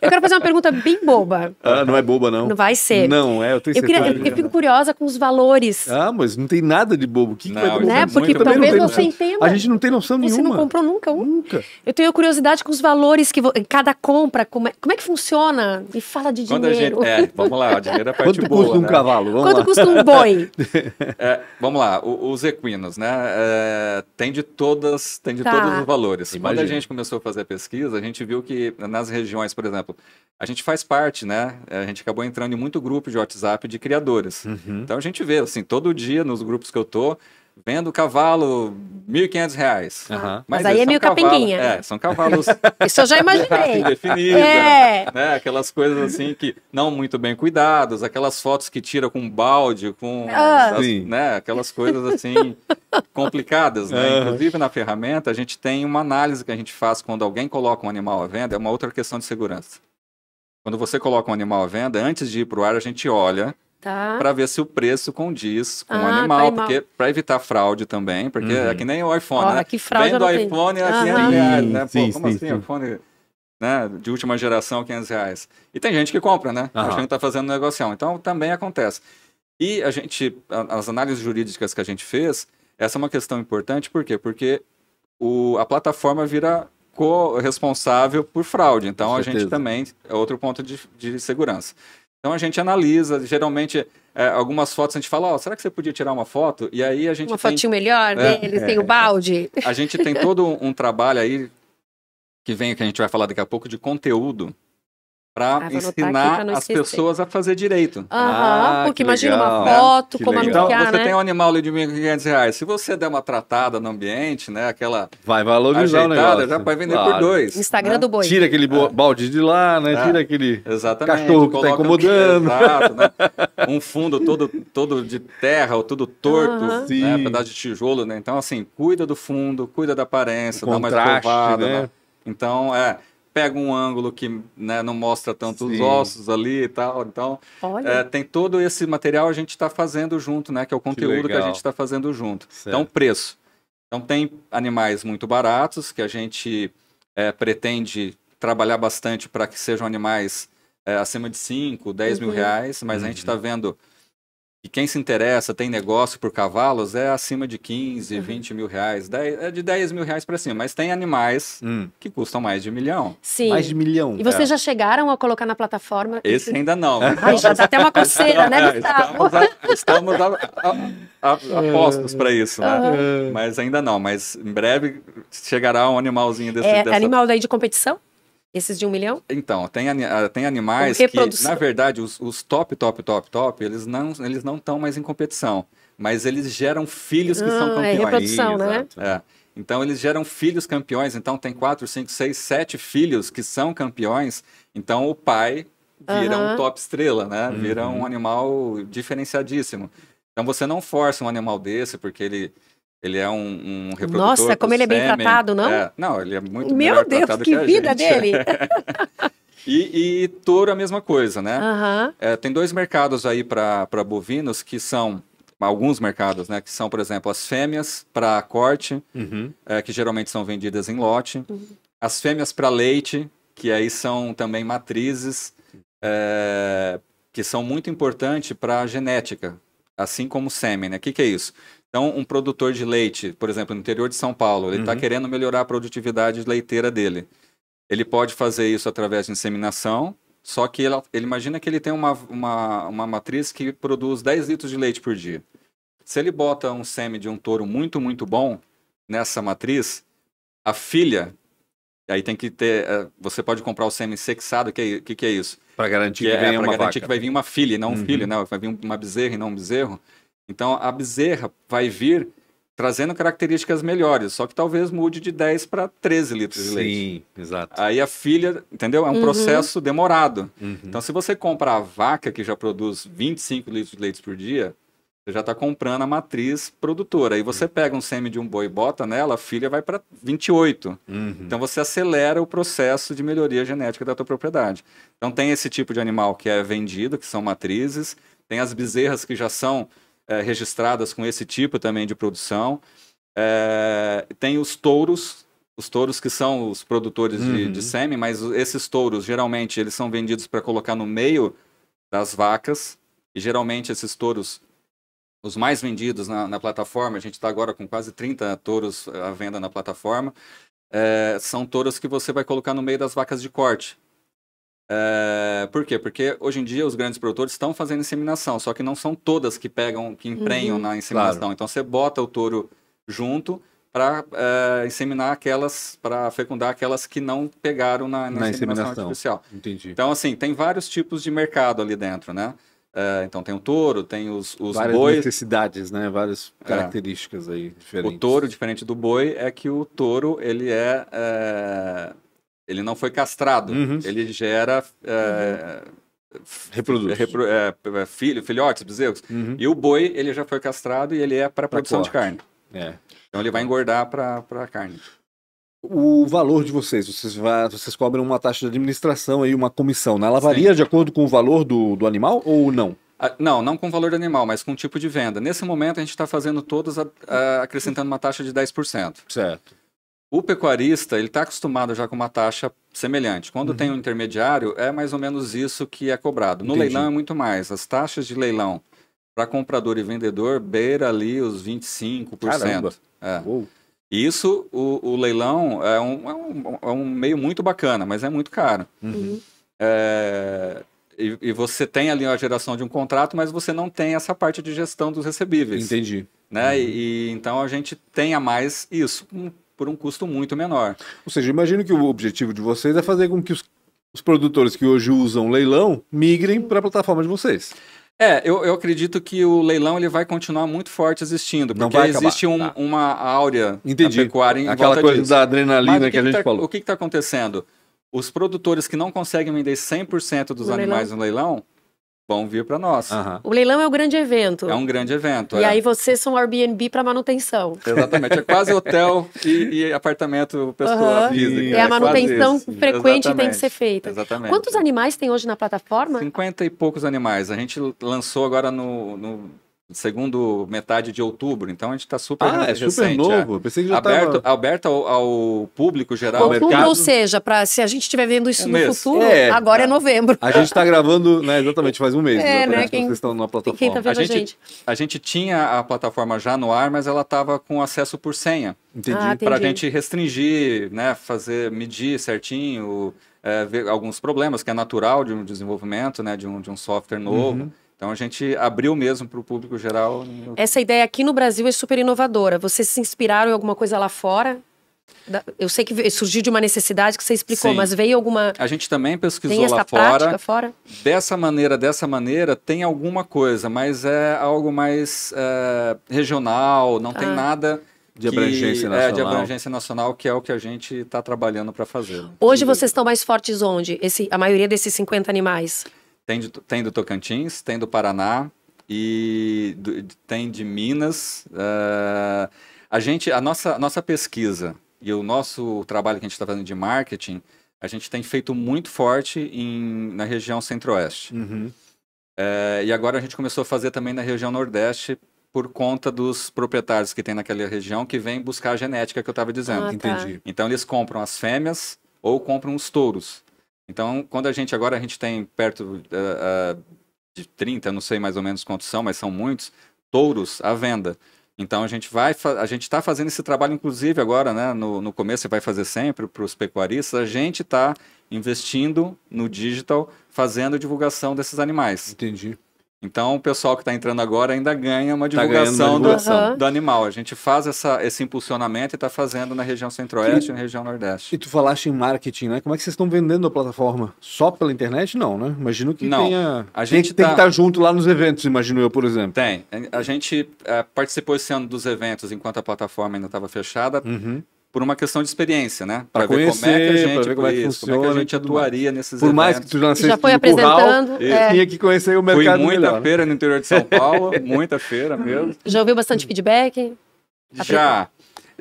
eu quero fazer uma pergunta bem boba. Ah, não é boba, não. Não vai ser. Não, é, eu tenho eu certeza. Queria, eu, eu, fico curiosa com os valores. Ah, mas não tem nada de bobo. O que, não, que vai né? Porque muito. talvez você entenda. A gente não tem noção nenhuma. Você não comprou nunca um? Nunca. Eu tenho curiosidade com os valores que vo... cada compra, como é, como é que funciona? E fala de Quando dinheiro. A gente, é, vamos lá, dinheiro da parte Quanto boa. Quanto custa né? um cavalo? Vamos Quanto lá. custa um boi? é, vamos lá, os equinos, né? É, tem de todas, tem de tá. todos os valores. Imagina. Quando a gente começou a fazer a pesquisa, a gente viu que nas regiões, por exemplo, a gente faz parte, né? É, a gente acabou entrando em muito grupo de WhatsApp de criadores. Uhum. Então a gente vê, assim, todo dia nos grupos que eu tô, vendo o cavalo 1.500 reais. Mas, Mas, aí é meio capinguinha. É, são cavalos. Isso eu já imaginei. Definida, é. né? Aquelas coisas assim que não muito bem cuidados, aquelas fotos que tira com balde, com. Ah. As, né? Aquelas coisas assim complicadas, né? Inclusive na ferramenta, a gente tem uma análise que a gente faz quando alguém coloca um animal à venda, é uma outra questão de segurança. Quando você coloca um animal à venda, antes de ir para o ar, a gente olha Tá. Para ver se o preço condiz com ah, o tá animal, porque para evitar fraude também, porque uhum. é que nem o iPhone, Olha, né? Que fraude Vem do iPhone a 500 uhum. reais, né? Pô, sim, como sim, assim, sim. iPhone né, de última geração, 500 reais? E tem gente que compra, né? Uhum. Achando que tá fazendo um negociação. Então, também acontece. E a gente, as análises jurídicas que a gente fez, essa é uma questão importante, por quê? Porque o, a plataforma vira co-responsável por fraude. Então, a gente também é outro ponto de, de segurança. Então a gente analisa, geralmente é, algumas fotos a gente fala, ó, oh, será que você podia tirar uma foto? E aí a gente uma tem... fotinho melhor é, é, tem o balde. A gente tem todo um trabalho aí que vem que a gente vai falar daqui a pouco de conteúdo para ah, ensinar as pessoas a fazer direito. ah, porque imagina legal. uma foto, que como legal. Então, você né? tem um animal ali de 1.500 reais. Se você der uma tratada no ambiente, né, aquela Vai valorizar ajeitada, o negócio. já vai vender claro. por dois. Instagram né? do boi. Tira aquele é. balde de lá, né? É. Tira aquele Exatamente. cachorro que está incomodando. Um... Exato, né? um fundo todo, todo de terra ou todo torto, né? Um pedaço de tijolo, né? Então, assim, cuida do fundo, cuida da aparência, o dá mais provado, né? Então, é pega um ângulo que né, não mostra tanto Sim. os ossos ali e tal. Então, é, tem todo esse material a gente está fazendo junto, né? Que é o conteúdo que, que a gente está fazendo junto. Então, certo. Então, preço. Então, tem animais muito baratos que a gente é, pretende trabalhar bastante para que sejam animais é, acima de 5, 10 uhum. mil reais, mas uhum. a gente está uhum. vendo e quem se interessa, tem negócio por cavalos, é acima de 15, uhum. 20 mil reais. 10, é de 10 mil reais para cima. Mas tem animais hum. que custam mais de um milhão. Sim. Mais de um milhão. E vocês é. já chegaram a colocar na plataforma? Esse ainda não. Né? Ai, já dá até uma coceira, né, Gustavo? Estamos, estamos para isso, né? Uhum. Mas ainda não. Mas em breve chegará um animalzinho desse. É dessa... animal daí de competição? Esses de um milhão? Então, tem, ah, tem animais que, na verdade, os, os, top, top, top, top, eles não estão eles não mais em competição. Mas eles geram filhos que ah, são é campeões. É reprodução, né? É. Então, eles geram filhos campeões. Então, tem quatro, cinco, seis, sete filhos que são campeões. Então, o pai vira uhum. um top estrela, né? Vira uhum. um animal diferenciadíssimo. Então, você não força um animal desse, porque ele ele é um, um reprodutor. Nossa, como ele é bem sêmen. tratado, não? É, não, ele é muito Meu Deus, que, que vida gente. dele! e, e, touro é a mesma coisa, né? Uhum. É, tem dois mercados aí para bovinos que são alguns mercados, né? Que são, por exemplo, as fêmeas para corte, uhum. é, que geralmente são vendidas em lote, uhum. as fêmeas para leite, que aí são também matrizes, é, que são muito importantes para a genética, assim como o sêmen, né? O que, que é isso? Então, um produtor de leite, por exemplo, no interior de São Paulo, ele está uhum. querendo melhorar a produtividade leiteira dele. Ele pode fazer isso através de inseminação, só que ele, ele imagina que ele tem uma, uma, uma matriz que produz 10 litros de leite por dia. Se ele bota um seme de um touro muito, muito bom nessa matriz, a filha aí tem que ter. É, você pode comprar o seme sexado, que, é, que, que é isso? Para garantir que, que, é, que vai vir uma filha e não um uhum. filho, né? Vai vir uma bezerra e não um bezerro. Então a bezerra vai vir trazendo características melhores, só que talvez mude de 10 para 13 litros Sim, de leite. Sim, exato. Aí a filha, entendeu? É um uhum. processo demorado. Uhum. Então se você comprar a vaca que já produz 25 litros de leite por dia, você já está comprando a matriz produtora. Aí você uhum. pega um sêmen de um boi e bota nela, a filha vai para 28. Uhum. Então você acelera o processo de melhoria genética da tua propriedade. Então tem esse tipo de animal que é vendido, que são matrizes, tem as bezerras que já são é, registradas com esse tipo também de produção. É, tem os touros, os touros que são os produtores uhum. de, de uhum. sêmen, mas esses touros geralmente eles são vendidos para colocar no meio das vacas. E geralmente esses touros, os mais vendidos na, na plataforma, a gente está agora com quase 30 touros é, à venda na plataforma, é, são touros que você vai colocar no meio das vacas de corte. É, por quê? Porque hoje em dia os grandes produtores estão fazendo inseminação, só que não são todas que pegam, que emprenham uhum. na inseminação. Claro. Então você bota o touro junto para é, inseminar aquelas, para fecundar aquelas que não pegaram na, na, na inseminação, inseminação, artificial. Entendi. Então, assim, tem vários tipos de mercado ali dentro, né? É, então tem o touro, tem os, os Várias bois. necessidades, né? Várias é. características aí diferentes. O touro, diferente do boi, é que o touro ele é, é ele não foi castrado. Uhum. Ele gera. É, uhum. Reproduz. Repro, é, é, filho, filhotes, bezerros. Uhum. E o boi, ele já foi castrado e ele é para produção de carne. É. Então ele vai engordar para carne. O valor de vocês, vocês, vai, vocês cobram uma taxa de administração e uma comissão. Né? Ela varia Sim. de acordo com o valor do, do animal ou não? Ah, não, não com o valor do animal, mas com o tipo de venda. Nesse momento, a gente está fazendo todos a, a, acrescentando uma taxa de 10%. Certo. O pecuarista ele está acostumado já com uma taxa semelhante. Quando uhum. tem um intermediário, é mais ou menos isso que é cobrado. No Entendi. leilão é muito mais. As taxas de leilão para comprador e vendedor beira ali os 25%. Caramba. É. Isso, o, o leilão é um, é, um, é um, meio muito bacana, mas é muito caro. Uhum. É, e, e, você tem ali a geração de um contrato, mas você não tem essa parte de gestão dos recebíveis. Entendi. Né? Uhum. E, e, então a gente tem a mais isso. Um por um custo muito menor. Ou seja, imagino que o objetivo de vocês é fazer com que os, os produtores que hoje usam leilão migrem para a plataforma de vocês. É, eu, eu, acredito que o leilão ele vai continuar muito forte existindo, porque existe um, tá. uma áurea Entendi. da pecuária em Aquela coisa disso. da adrenalina que, que, a gente tá, falou. O que está acontecendo? Os produtores que não conseguem vender 100% dos o animais leilão? no leilão, vão vir para nós. Uhum. O leilão é um grande evento. É um grande evento. E é. aí vocês são Airbnb para manutenção. Exatamente. É quase hotel e, e apartamento pessoa uhum. física. É, é a manutenção frequente que tem que ser feita. Exatamente. Quantos animais tem hoje na plataforma? 50 e poucos animais. A gente lançou agora no, no segundo metade de outubro, então a gente está super Ah, é recente, é super novo. É. Pensei que já aberto, tava... aberto ao, ao, público geral. Outubro, mercado. ou seja, para se a gente estiver vendo isso um é no mês. futuro, é. agora é novembro. A gente está gravando, né, exatamente, faz um mês. É, né, né quem, vocês estão na tá plataforma. Tá a, gente, a, gente, a gente tinha a plataforma já no ar, mas ela estava com acesso por senha. Entendi. Ah, Para a gente restringir, né, fazer, medir certinho, é, ver alguns problemas, que é natural de um desenvolvimento, né, de um, de um software novo. Uhum. Então a gente abriu mesmo para o público geral. Né? Essa ideia aqui no Brasil é super inovadora. Vocês se inspiraram em alguma coisa lá fora? Eu sei que surgiu de uma necessidade que você explicou, Sim. mas veio alguma. A gente também pesquisou tem essa lá fora. fora. Dessa maneira, dessa maneira, tem alguma coisa, mas é algo mais é, regional, não ah. tem nada. De abrangência que, nacional. É, de abrangência nacional, que é o que a gente está trabalhando para fazer. Hoje vocês estão mais fortes onde? Esse, a maioria desses 50 animais? Tem, tem do Tocantins, tem do Paraná e do, tem de Minas. Uh, a gente, a nossa, nossa pesquisa e o nosso trabalho que a gente está fazendo de marketing, a gente tem feito muito forte em, na região centro-oeste. Uhum. É, e agora a gente começou a fazer também na região nordeste por conta dos proprietários que tem naquela região que vêm buscar a genética que eu estava dizendo. Ah, tá. Entendi. Então eles compram as fêmeas ou compram os touros. Então, quando a gente agora a gente tem perto uh, uh, de 30, não sei mais ou menos quantos são, mas são muitos, touros à venda. Então a gente vai, a gente está fazendo esse trabalho, inclusive agora, né? No, no começo você vai fazer sempre para os pecuaristas. A gente está investindo no digital, fazendo divulgação desses animais. Entendi. Então, o pessoal que está entrando agora ainda ganha uma tá divulgação, tá uma divulgação. Do, do, animal. A gente faz essa, esse impulsionamento e está fazendo na região centro-oeste e na região nordeste. E tu falaste em marketing, né? Como é que vocês estão vendendo a plataforma? Só pela internet? Não, né? Imagino que Não, tenha... A gente tem, tá... tem que estar tá, tá junto lá nos eventos, imagino eu, por exemplo. Tem. A gente é, participou esse ano dos eventos enquanto a plataforma ainda estava fechada. Uhum por uma questão de experiência, né? Para ver conhecer, como é que a gente ver como é funciona, como é que a gente atuaria nesses eventos. Por eventos. mais que tu já, já foi apresentando, curral, é... tinha que conhecer o mercado Fui muita melhor, feira no interior de São Paulo, muita feira mesmo. Já ouviu bastante feedback? Já.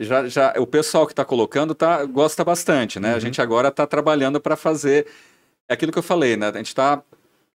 Já, já, o pessoal que está colocando tá, gosta bastante, né? Uhum. A gente agora está trabalhando para fazer é aquilo que eu falei, né? A gente está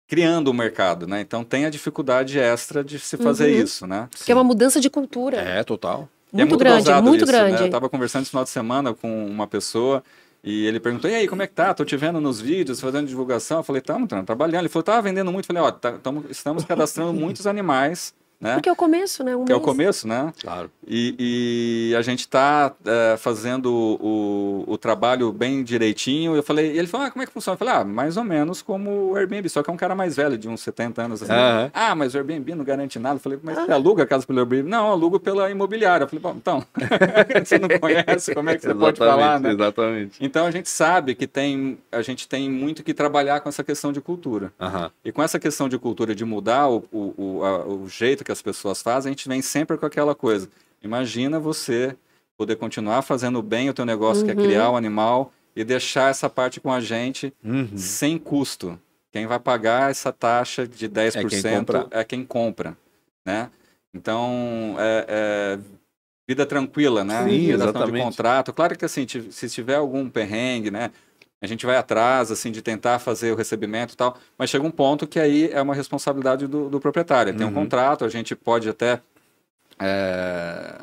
criando o um mercado, né? Então tem a dificuldade extra de se fazer uhum. isso, né? Que é uma mudança de cultura. É, total muito, é muito grande, muito isso, grande. Né? Eu tava conversando esse final de semana com uma pessoa e ele perguntou: e aí, como é que tá? Tô te vendo nos vídeos, fazendo divulgação. Eu falei: tamo, trabalhando. Ele falou: tava vendendo muito. Eu falei: ó, tá, tamo, estamos cadastrando muitos animais né? Porque é o começo, né? Um que mês. é o começo, né? Claro. E, e a gente está é, fazendo o, o, trabalho bem direitinho. Eu falei, e ele falou, ah, como é que funciona? Eu falei, ah, mais ou menos como o Airbnb, só que é um cara mais velho, de uns 70 anos. Assim. Uhum. Ah, mas o Airbnb não garante nada. Eu falei, mas você ah. aluga a casa pelo Airbnb? Não, alugo pela imobiliária. Eu falei, bom, então, você não conhece, como é que você pode falar, né? Exatamente. Então a gente sabe que tem, a gente tem muito que trabalhar com essa questão de cultura. Uhum. E com essa questão de cultura, de mudar o, o, o, a, o jeito que as pessoas fazem, a gente vem sempre com aquela coisa. Imagina você poder continuar fazendo bem o teu negócio, uhum. que é uhum. criar o um animal, e deixar essa parte com a gente uhum. sem custo. Quem vai pagar essa taxa de 10% é quem compra, é quem compra né? Então, é, é vida tranquila, né? Sim, vida exatamente. de contrato. Claro que assim, se tiver algum perrengue, né? A gente vai atrás, assim, de tentar fazer o recebimento e tal, mas chega um ponto que aí é uma responsabilidade do, do proprietário. Tem uhum. um contrato, a gente pode até é,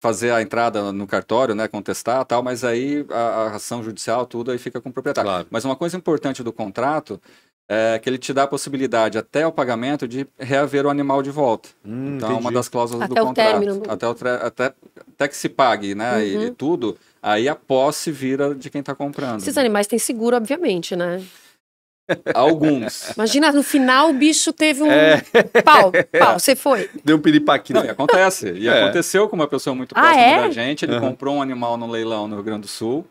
fazer a entrada no cartório, né, contestar tal, mas aí a, a ação judicial, tudo aí fica com o proprietário. Claro. Mas uma coisa importante do contrato é, que ele te dá a possibilidade, até o pagamento, de reaver o animal de volta. Hum, então, é entendi. uma das cláusulas até do contrato. Do... Até, o tre... até, até que se pague, né? Uhum. E, e, tudo, aí a posse vira de quem está comprando. Esses animais têm seguro, obviamente, né? Alguns. Imagina, no final o bicho teve um é. pau, pau, você foi. Deu um piripaque. Não, né? e acontece. E é. aconteceu com uma pessoa muito ah, próxima ah, da gente. Ele uhum. comprou um animal no leilão no Rio Grande do Sul.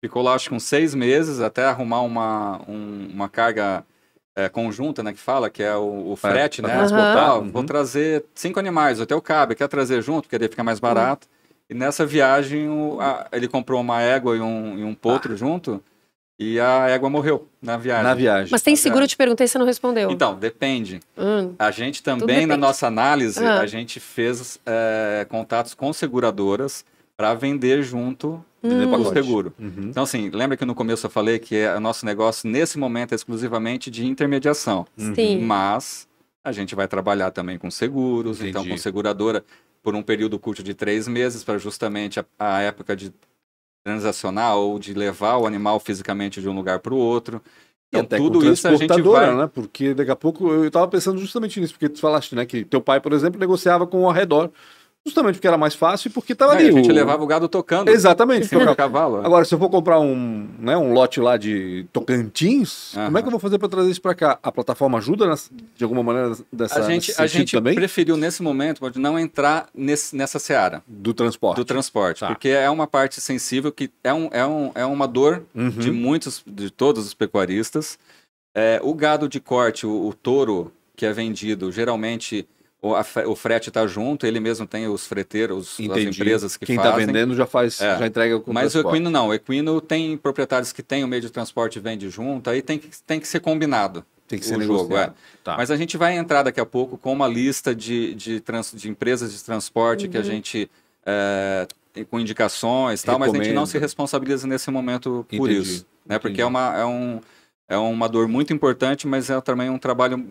Ficou lá, acho que uns seis meses, até arrumar uma, um, uma carga é, conjunta, né, que fala, que é o, o frete, é, né? Transportar. Ah, uhum. Vou trazer cinco animais, até o cabe, quer trazer junto, porque daí fica mais barato. Uhum. E nessa viagem, o, a, ele comprou uma égua e um, e um potro ah. junto, e a égua morreu na viagem. Na viagem. Mas tem seguro, eu te perguntei, você não respondeu. Então, depende. Hum. a gente também, na nossa análise, uhum. a gente fez é, contatos com seguradoras para vender junto ele hum. o seguro. Uhum. Então, assim, lembra que no começo eu falei que é, o nosso negócio, nesse momento, é exclusivamente de intermediação. Uhum. Sim. Uhum. Mas a gente vai trabalhar também com seguros, Entendi. então com seguradora, por um período curto de três meses, para justamente a, a época de transacional ou de levar o animal fisicamente de um lugar para o outro. Então, até tudo isso a gente vai... né? Porque daqui a pouco eu estava pensando justamente nisso, porque tu falaste, né, que teu pai, por exemplo, negociava com o arredor Justamente porque era mais fácil e porque estava é, ali. A gente o... levava o gado tocando. Exatamente. Tocava. cavalo. É. Agora, se eu for comprar um, né, um lote lá de Tocantins, Aham. como é que eu vou fazer para trazer isso para cá? A plataforma ajuda nas, de alguma maneira dessa A gente, a gente também? preferiu nesse momento pode não entrar nesse, nessa seara. Do transporte. Do transporte. Tá. Porque é uma parte sensível que é, um, é, um, é uma dor uhum. de muitos, de todos os pecuaristas. É, o gado de corte, o, o touro que é vendido, geralmente o, frete está junto, ele mesmo tem os freteiros, Entendi. as empresas que Quem tá fazem. Quem está vendendo já faz, é. já entrega com Mas o Equino não, o Equino tem proprietários que tem o meio de transporte e vende junto, aí tem que, tem que ser combinado. Tem que ser o jogo, é. tá. Mas a gente vai entrar daqui a pouco com uma lista de, de, trans, de empresas de transporte uhum. que a uhum. gente é, com indicações e tal, mas a gente não se responsabiliza nesse momento por Entendi. isso. Né? Porque é uma, é, um, é uma dor muito importante, mas é também um trabalho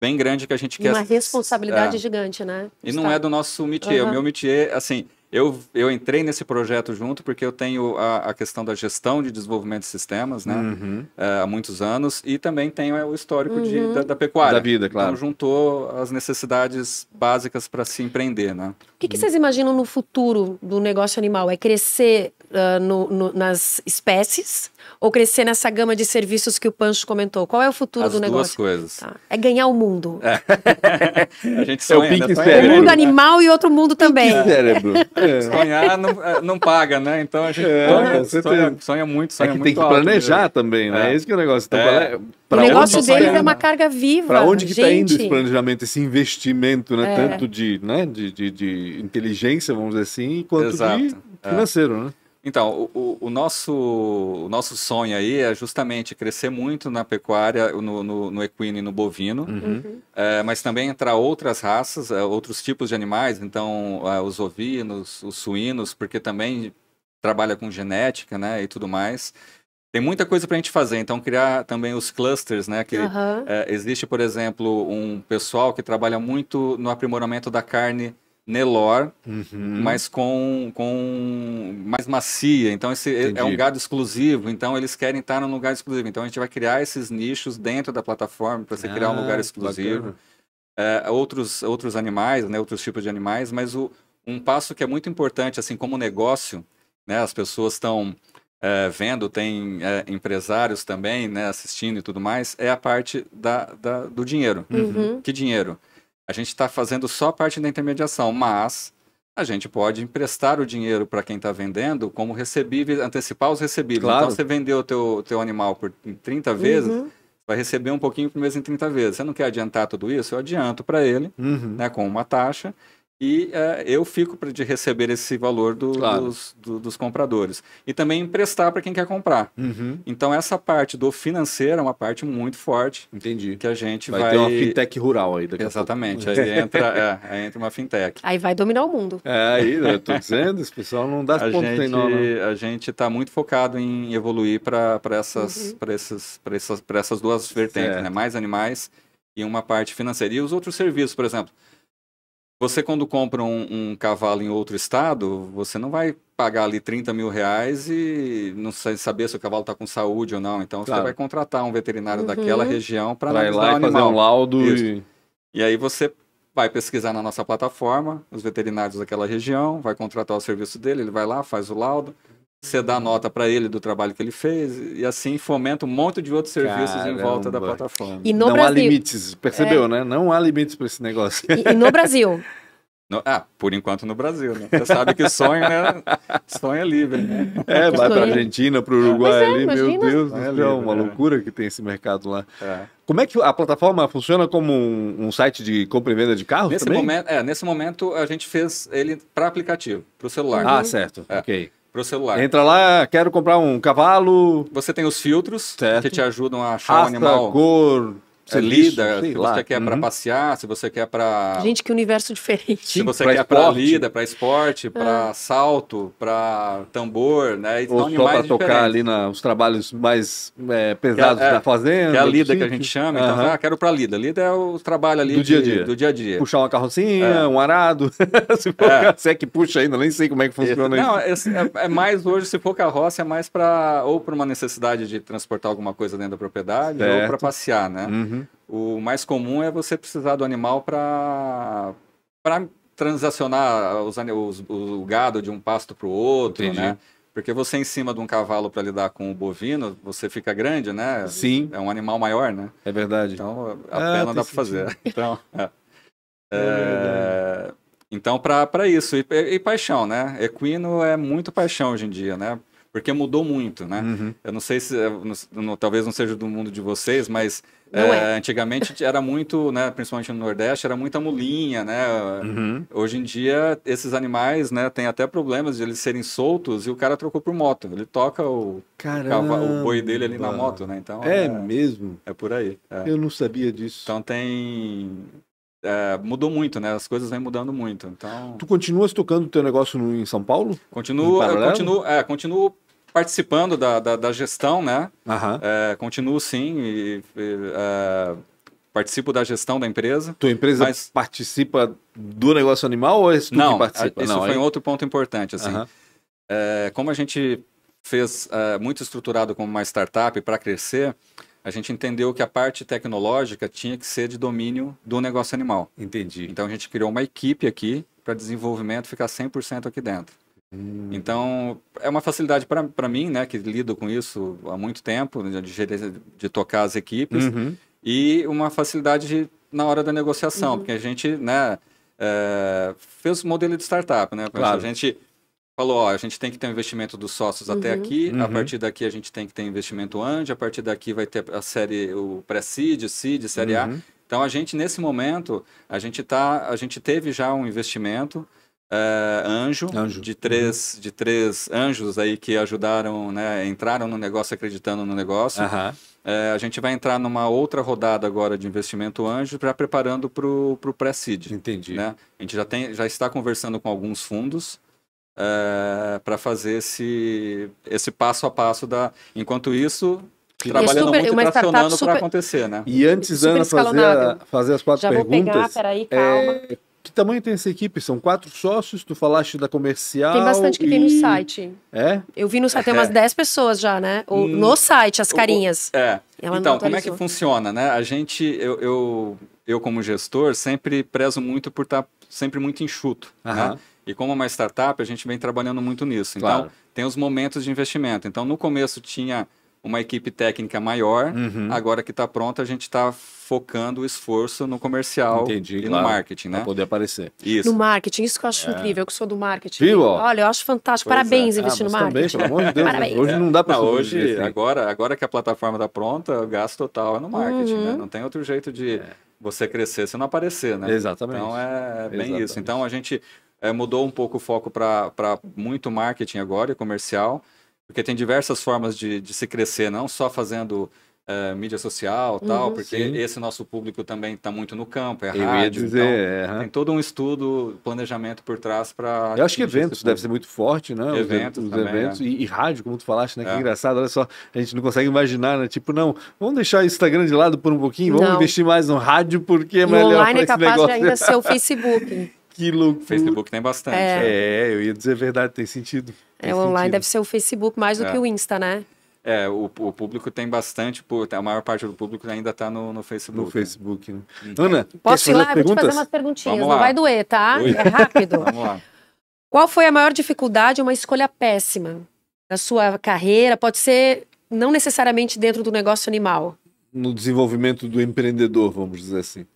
bem grande que a gente quer. Uma responsabilidade é. gigante, né? E Está. não é do nosso métier. Uhum. O meu métier, assim, eu, eu entrei nesse projeto junto porque eu tenho a, a questão da gestão de desenvolvimento de sistemas, né? Uhum. É, há muitos anos. E também tenho é o histórico uhum. de, da, da, pecuária. Da vida, claro. Então, juntou as necessidades básicas para se empreender, né? O que, que vocês imaginam no futuro do negócio animal? É crescer uh, no, no, nas espécies ou crescer nessa gama de serviços que o Pancho comentou? Qual é o futuro As do negócio? As duas coisas. Tá. É ganhar o mundo. É. a gente sonha, é o pink né? cérebro. Um mundo animal e outro mundo também. Pink cérebro. É. Sonhar não, é, não, paga, né? Então a gente é, sonha, sonha, sonha, muito, sonha é que muito Tem que planejar né? também, né? É. é isso que é o negócio. Então, é. é- pra o negócio tá deles é uma carga viva. Para onde que está indo esse planejamento, esse investimento, né? Tanto de, né? De, de, de inteligência, vamos dizer assim, quanto Exato. de financeiro, né? Então, o, o, nosso, o nosso sonho aí é justamente crescer muito na pecuária, no, no, no equino e no bovino, uhum. uhum. é, mas também entrar outras raças, é, outros tipos de animais, então é, os ovinos, os suínos, porque também trabalha com genética né, e tudo mais. Tem muita coisa para a gente fazer, então criar também os clusters, né? Que uhum. é, existe, por exemplo, um pessoal que trabalha muito no aprimoramento da carne Nelor, uhum. mas com, com mais macia. Então, esse Entendi. É, é um gado exclusivo. Então, eles querem estar num lugar exclusivo. Então, a gente vai criar esses nichos dentro da plataforma para você ah, criar um ah, lugar exclusivo. É, outros, outros animais, né, outros tipos de animais, mas o, um passo que é muito importante, assim como negócio, né, as pessoas estão é, vendo, tem empresários também né, assistindo e tudo mais, é a parte da, da do dinheiro. Uhum. Que dinheiro? A gente está fazendo só parte da intermediação, mas a gente pode emprestar o dinheiro para quem está vendendo como recebível, antecipar os recebíveis. Então, claro. Então, você vendeu o teu, teu animal por 30 uhum. vezes, uhum. vai receber um pouquinho por mês em 30 vezes. Você não quer adiantar tudo isso? Eu adianto para ele, uhum. né, com uma taxa, e é, eu fico pra, de receber esse valor do, claro. dos, do, dos, compradores. E também emprestar para quem quer comprar. Uhum. Então, essa parte do financeiro é uma parte muito forte. Entendi. Que a gente vai. Vai ter uma fintech rural aí daqui Exatamente. A pouco. Aí, entra, é, aí entra uma fintech. Aí vai dominar o mundo. É, aí, eu tô dizendo, esse pessoal não dá a ponto gente, não, né? A gente está muito focado em evoluir para essas, uhum. essas, essas duas vertentes, certo. né? Mais animais e uma parte financeira. E os outros serviços, por exemplo você, quando compra um, um, cavalo em outro estado, você não vai pagar ali 30 mil reais e não saber se o cavalo está com saúde ou não. Então, claro. você vai contratar um veterinário uhum. daquela região para analisar lá o animal. fazer um laudo. E... e... aí você vai pesquisar na nossa plataforma os veterinários daquela região, vai contratar o serviço dele, ele vai lá, faz o laudo você dá nota para ele do trabalho que ele fez e assim fomenta um monte de outros serviços Caramba. em volta da plataforma. E no não Brasil, há limites, percebeu, é... né? Não há limites para esse negócio. E, e no Brasil? No, ah, por enquanto no Brasil, né? Você sabe que sonho, né? Sonho é livre, né? É, vai para Argentina, para o é. Uruguai é, ali, imagina. meu Deus, é, livre, é uma né? loucura que tem esse mercado lá. É. Como é que a plataforma funciona como um, um site de compra e venda de carros nesse também? Momento, é, nesse momento a gente fez ele para aplicativo, para o celular. Ah, né? certo, é. ok. Pro celular. Entra lá, quero comprar um cavalo. Você tem os filtros certo. que te ajudam a achar Raça, o animal. cor, você é lida, se você quer uhum. para passear, se você quer para. Gente, que universo diferente. Se você pra quer para lida, para esporte, para ah. salto, para tambor, né? E Ou só para tocar ali na, os trabalhos mais é, pesados é, da fazenda. Que é a lida que a gente chama. Então, ah, quero para lida. Lida é o trabalho ali do, de, dia, -dia. do dia a dia. Puxar uma carrocinha, é. um arado. se, for, é. se é que puxa ainda, nem sei como é que funciona isso. Não, esse, é, é, mais hoje, se for carroça, é mais para. Ou para uma necessidade de transportar alguma coisa dentro da propriedade, certo. ou para passear, né? Uhum. O mais comum é você precisar do animal para transacionar os, os, o gado de um pasto para o outro, Entendi. né? Porque você em cima de um cavalo para lidar com o bovino, você fica grande, né? Sim. É um animal maior, né? É verdade. Então, a ah, pena dá para fazer. Então, é. É... É então para isso. E, e, paixão, né? Equino é muito paixão hoje em dia, né? Porque mudou muito, né? Uhum. Eu não sei se... Não, talvez não seja do mundo de vocês, mas... É, é. Antigamente era muito, né, principalmente no Nordeste, era muita mulinha, né? Uhum. Hoje em dia, esses animais, né, tem até problemas de eles serem soltos e o cara trocou por moto. Ele toca o, o boi dele ali na moto, né? Então, é, é mesmo? É por aí. É. Eu não sabia disso. Então tem... É, mudou muito, né? As coisas vêm mudando muito. Então... Tu continuas tocando o teu negócio no, em São Paulo? Continuo, continuo, é, continuo participando da, da, da gestão, né? Uhum. É, continuo sim e, e, é, participo da gestão da empresa. Tua empresa mas... participa do negócio animal ou é tu não, que participa? A, isso não, foi aí... É um outro ponto importante, assim. Uhum. É, como a gente fez é, muito estruturado como uma startup para crescer, a gente entendeu que a parte tecnológica tinha que ser de domínio do negócio animal. Entendi. Então a gente criou uma equipe aqui para desenvolvimento ficar 100% aqui dentro. Hum. Então, é uma facilidade para mim, né, que lido com isso há muito tempo, né, de, de tocar as equipes, uhum. e uma facilidade de, na hora da negociação, uhum. porque a gente, né, é, fez o modelo de startup, né? Claro. A gente falou, ó, a gente tem que ter um investimento dos sócios uhum. até aqui, a uhum. partir daqui a gente tem que ter investimento anjo, a partir daqui vai ter a série, o pré-seed, seed, série A. Uhum. Então, a gente, nesse momento, a gente, tá, a gente teve já um investimento, é, anjo, anjo, de três uhum. de três anjos aí que ajudaram, né, entraram no negócio acreditando no negócio. Uhum. É, a gente vai entrar numa outra rodada agora de investimento anjo para preparando para o pré-seed. Entendi. Né? A gente já tem, já está conversando com alguns fundos. É, eh, para fazer esse, esse passo a passo da. Enquanto isso, trabalhando super, muito e tracionando para acontecer, né? E antes, Ana, fazer, a, fazer as quatro perguntas. Já vou pegar, peraí, calma. É, que tamanho tem essa equipe? São quatro sócios? Tu falaste da comercial. Tem bastante que e... tem no site. É? Eu vi no site, tem umas é. dez pessoas já, né? Ou, hum, no site, as carinhas. O, é. então, como é que funciona, né? A gente, eu, eu, eu como gestor, sempre prezo muito por estar tá sempre muito enxuto. Uhum. Né? E como uma startup, a gente vem trabalhando muito nisso. Então, claro. tem os momentos de investimento. Então, no começo tinha uma equipe técnica maior. Uhum. Agora que está pronta, a gente está focando o esforço no comercial Entendi, e claro, no marketing, né? poder aparecer. Isso. No marketing, isso que eu acho é. incrível, que eu sou do marketing. Viu? Olha, eu acho fantástico. Pois é. Parabéns é. investir ah, no marketing. Também, pelo amor de Deus. Né? Parabéns. Hoje não dá para hoje, agora, agora que a plataforma está pronta, o gasto total é no marketing, né? uhum. né? Não tem outro jeito de é. você crescer se não aparecer, né? Exatamente. Então é bem Exatamente. isso. Então a gente é, mudou um pouco o foco para muito marketing agora e comercial. Porque tem diversas formas de, de se crescer, não só fazendo Uh, mídia social tal, uhum. porque sim. esse nosso público também está muito no campo, é Eu rádio. Dizer, então, é, tem todo um estudo, planejamento por trás para. Eu acho que eventos deve ser muito forte, né? Eventos, os, os também, eventos é. e, e, rádio, como tu falaste, né? Que é. engraçado, olha só, a gente não consegue imaginar, né? Tipo, não, vamos deixar o Instagram de lado por um pouquinho, vamos não. investir mais no rádio porque é melhor. E online é capaz de ainda ser o Facebook que loucura. Facebook tem bastante. É. Né? é. eu ia dizer a verdade, tem sentido. Tem é, o online deve ser o Facebook mais do é. que o Insta, né? É, o, o, público tem bastante, a maior parte do público ainda está no, no, Facebook. No Facebook, né? Uhum. Ana, posso ir lá? Perguntas? Eu vou te fazer umas perguntinhas, não vai doer, tá? Oi. É rápido. Vamos lá. Qual foi a maior dificuldade, uma escolha péssima da sua carreira? Pode ser não necessariamente dentro do negócio animal. No desenvolvimento do empreendedor, vamos dizer assim.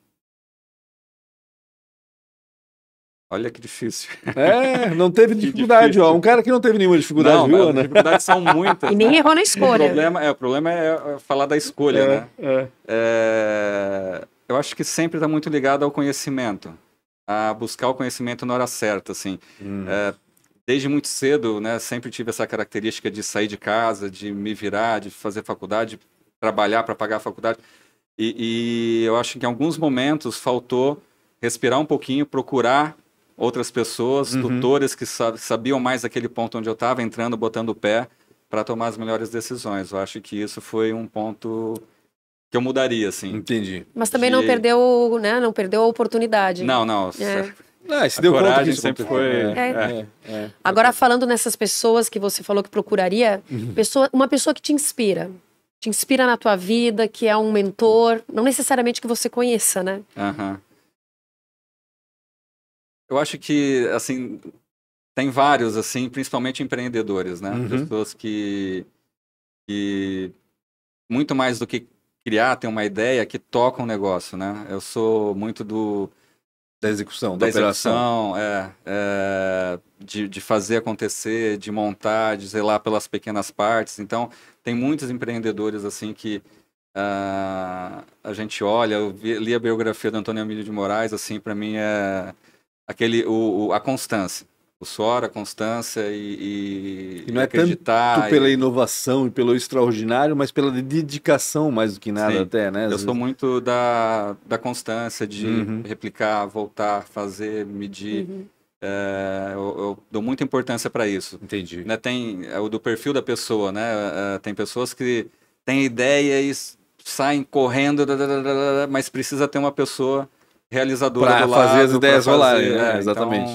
Olha que difícil. É, não teve dificuldade, ó. Um cara que não teve nenhuma dificuldade, não, viu, né? dificuldades são muitas. E né? nem errou na escolha. O problema é, o problema é, é falar da escolha, é, né? É. É, eu acho que sempre está muito ligado ao conhecimento, a buscar o conhecimento na hora certa, assim. Hum. É, desde muito cedo, né, sempre tive essa característica de sair de casa, de me virar, de fazer faculdade, trabalhar para pagar a faculdade. E, e eu acho que em alguns momentos faltou respirar um pouquinho, procurar outras pessoas, uhum. tutores que sabiam mais aquele ponto onde eu estava entrando, botando o pé para tomar as melhores decisões. Eu acho que isso foi um ponto que eu mudaria, assim. Entendi. Mas também de... não perdeu, né? Não perdeu a oportunidade. Não, não. É. Ah, se a deu coragem conta sempre foi. É. É. é, é. Agora falando nessas pessoas que você falou que procuraria, uhum. pessoa, uma pessoa que te inspira, te inspira na tua vida, que é um mentor, não necessariamente que você conheça, né? Uhum. Eu acho que, assim, tem vários, assim, principalmente empreendedores, né? Uhum. Pessoas que, que, muito mais do que criar, tem uma ideia que toca um negócio, né? Eu sou muito do... Da execução, da, da operação. Execução, é, é de, de fazer acontecer, de montar, de zelar pelas pequenas partes. Então, tem muitos empreendedores, assim, que... Uh, a gente olha, eu vi, li a biografia do Antônio Emílio de Moraes, assim, para mim é aquele, o, o, a constância. O suor, a constância e, e, e não é Tanto e... pela inovação e pelo extraordinário, mas pela dedicação mais do que nada Sim. até, né? eu vezes... sou muito da, da constância, de uhum. replicar, voltar, fazer, medir. Uhum. É, eu, eu, dou muita importância para isso. Entendi. Né, tem é, o do perfil da pessoa, né? É, tem pessoas que têm ideia e saem correndo, mas precisa ter uma pessoa realizadora pra do lado. fazer as ideias rolarem, né? É, então, exatamente.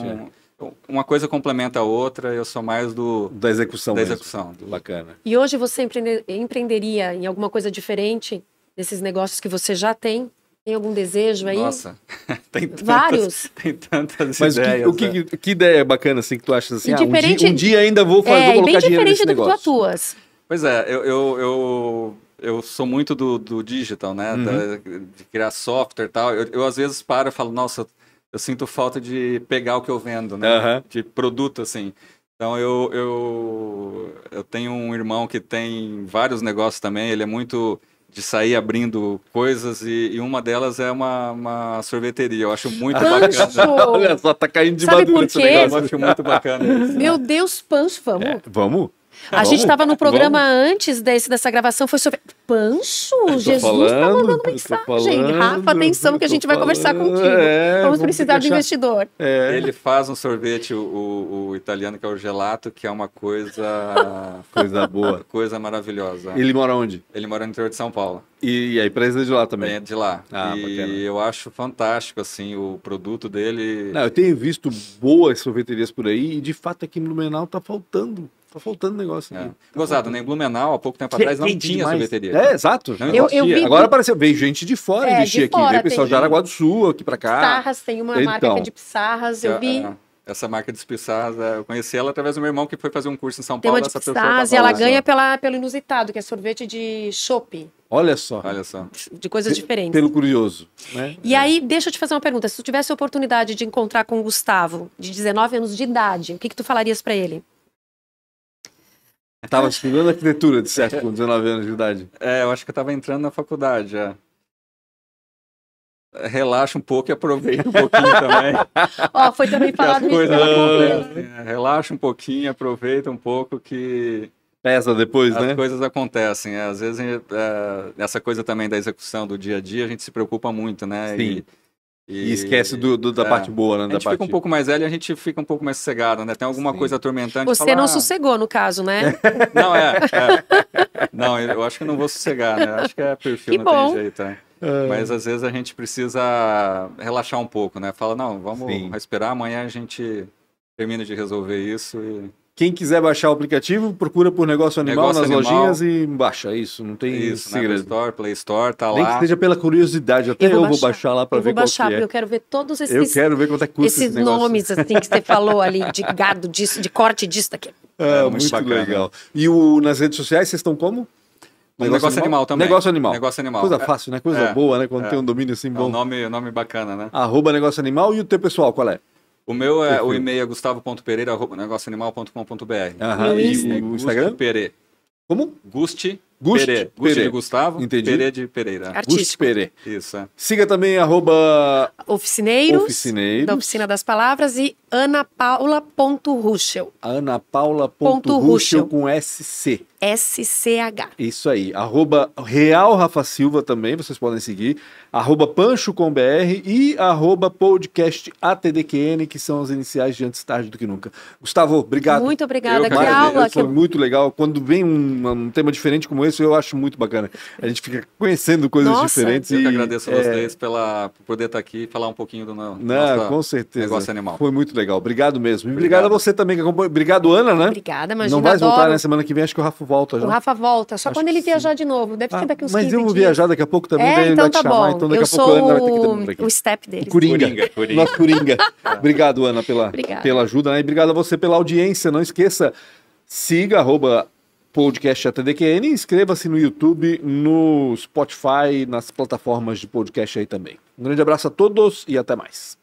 Então, é. Uma coisa complementa a outra, eu sou mais do... Da execução Da execução. Do... Bacana. E hoje você empreenderia em alguma coisa diferente desses negócios que você já tem? Tem algum desejo aí? Nossa, tem tantas, Vários. Tem tantas Mas ideias. Mas que, que, é. que, ideia bacana, assim, que tu acha assim, ah, um, dia, um, dia, ainda vou, fazer, é, vou colocar dinheiro nesse negócio. É, bem diferente do que tu atuas. Pois é, eu, eu, eu eu sou muito do, do digital, né? Uhum. Da, de criar software e tal. Eu, eu, às vezes paro e falo, nossa, eu sinto falta de pegar o que eu vendo, né? Uhum. De produto, assim. Então eu, eu, eu tenho um irmão que tem vários negócios também, ele é muito de sair abrindo coisas e, e uma delas é uma, uma, sorveteria. Eu acho muito Pancho. bacana. Olha só, tá caindo de Sabe madura esse negócio. Eu acho muito bacana. Isso, Meu né? Deus, Pancho, vamos. É, vamos? É, a gente estava no programa vamos. antes desse, dessa gravação, foi sobre. Pancho, Jesus está mandando mensagem. Falando, Rafa, atenção que a gente falando, vai conversar contigo. É, vamos precisar deixar... de investidor. É. Ele faz um sorvete, o, o, italiano, que é o gelato, que é uma coisa. coisa boa. Coisa maravilhosa. Ele mora onde? Ele mora no interior de São Paulo. E, e a empresa é de lá também? É de lá. Ah, e bacana. eu acho fantástico, assim, o produto dele. Não, eu tenho visto boas sorveterias por aí e de fato aqui no Menal está faltando tá faltando negócio É. Tá Gozado, né? Blumenau, há pouco tempo atrás, não tinha demais. sorveteria. É, exato. Não eu, eu vi... Agora apareceu, veio gente de fora é, investir aqui. Veio pessoal de Araguá do Sul aqui pra cá. Pissarras, tem uma então, marca de pissarras, eu é, vi. É, essa marca de pissarras, é, eu conheci ela através do meu irmão que foi fazer um curso em São Paulo. uma de pissarras tá e ela ganha pela, pelo inusitado, que é sorvete de chope. Olha só. Olha só. De coisas diferentes. Pelo curioso. Né? E é. aí, deixa eu te fazer uma pergunta. Se tu tivesse a oportunidade de encontrar com o Gustavo, de 19 anos de idade, o que, que tu falarias para ele? Tava estudando arquitetura, de certo, com 19 anos de idade. É, eu acho que eu tava entrando na faculdade, é. Relaxa um pouco e aproveita um pouquinho também. Ó, foi também falado isso. Coisas... Né? relaxa um pouquinho, aproveita um pouco que... Pesa depois, As né? As coisas acontecem. É. Às vezes, é, essa coisa também da execução do dia a dia, a gente se preocupa muito, né? Sim. E e, e esquece do, do da é. parte boa, né? A gente fica parte... um pouco mais velho e a gente fica um pouco mais sossegado, né? Tem alguma Sim. coisa atormentante. Você fala, não ah... sossegou, no caso, né? não, é, é, Não, eu acho que não vou sossegar, né? Acho que é perfil, que não bom. tem jeito, né? É. Mas às vezes a gente precisa relaxar um pouco, né? Fala, não, vamos Sim. amanhã a gente termina de resolver isso e quem quiser baixar o aplicativo, procura por Negócio Animal Negócio nas Animal. lojinhas e baixa. Isso, não tem isso, segredo. Play Store, Play Store, tá lá. Nem que seja pela curiosidade, até eu vou, eu baixar. vou baixar, lá para ver qual baixar, que é. Eu quero ver todos esses... Eu quero ver quanto é esses, esses nomes, assim, que você falou ali, de gado, disso, de corte disso, daqui. É, é muito, muito bacana. legal. E o, nas redes sociais, vocês estão como? Negócio, negócio animal, animal, também. Negócio animal. Negócio animal. Coisa é, fácil, né? Coisa é, boa, né? Quando é, tem um domínio assim bom. É um nome, nome bacana, né? Arroba negócio animal e o teu pessoal, qual é? O meu é o e-mail é gustavo.pereira.negócioanimal.com.br. Aham. E o né? Instagram? Gusti Pere. Como? Guste Gust Pere. Gusti de Gustavo, Entendi. Pere de Pereira. Artístico. Pere. Isso. É. Siga também arroba... Oficineiros, Oficineiros, da Oficina das Palavras e anapaula.ruschel. anapaula.ruschel com SC. SCH. Isso aí. Arroba Real Rafa Silva também, vocês podem seguir. Arroba Pancho com BR e arroba podcast ATDQN, que são as iniciais de Antes Tarde do Que Nunca. Gustavo, obrigado. Muito obrigada. Eu, que aula. Foi que... muito legal. Quando vem um, um tema diferente como esse, isso eu acho muito bacana. A gente fica conhecendo coisas Nossa. diferentes. Eu e, que agradeço a é... vocês pela, por poder estar tá aqui e falar um pouquinho do nosso Não, com certeza. negócio animal. Foi muito legal. Obrigado mesmo. Obrigado. obrigado, a você também que acompanhou. Obrigado, Ana, né? Obrigada, mas Não vai voltar na né? semana que vem, acho que o Rafa volta já. O Rafa volta, só acho quando ele viajar sim. de novo. Deve ah, ser daqui uns mas 15 Mas eu vou viajar daqui a pouco também, é, daí então ele vai tá te chamar. Bom. Então daqui eu a pouco a Ana vai ter que dar aqui. O step dele. Coringa. Coringa. Coringa. Nosso Coringa. obrigado, Ana, pela, pela ajuda. Né? E obrigado a você pela audiência. Não esqueça, siga arroba podcast ATDQN e inscreva-se no YouTube, no Spotify, nas plataformas de podcast aí também. Um grande abraço a todos e até mais.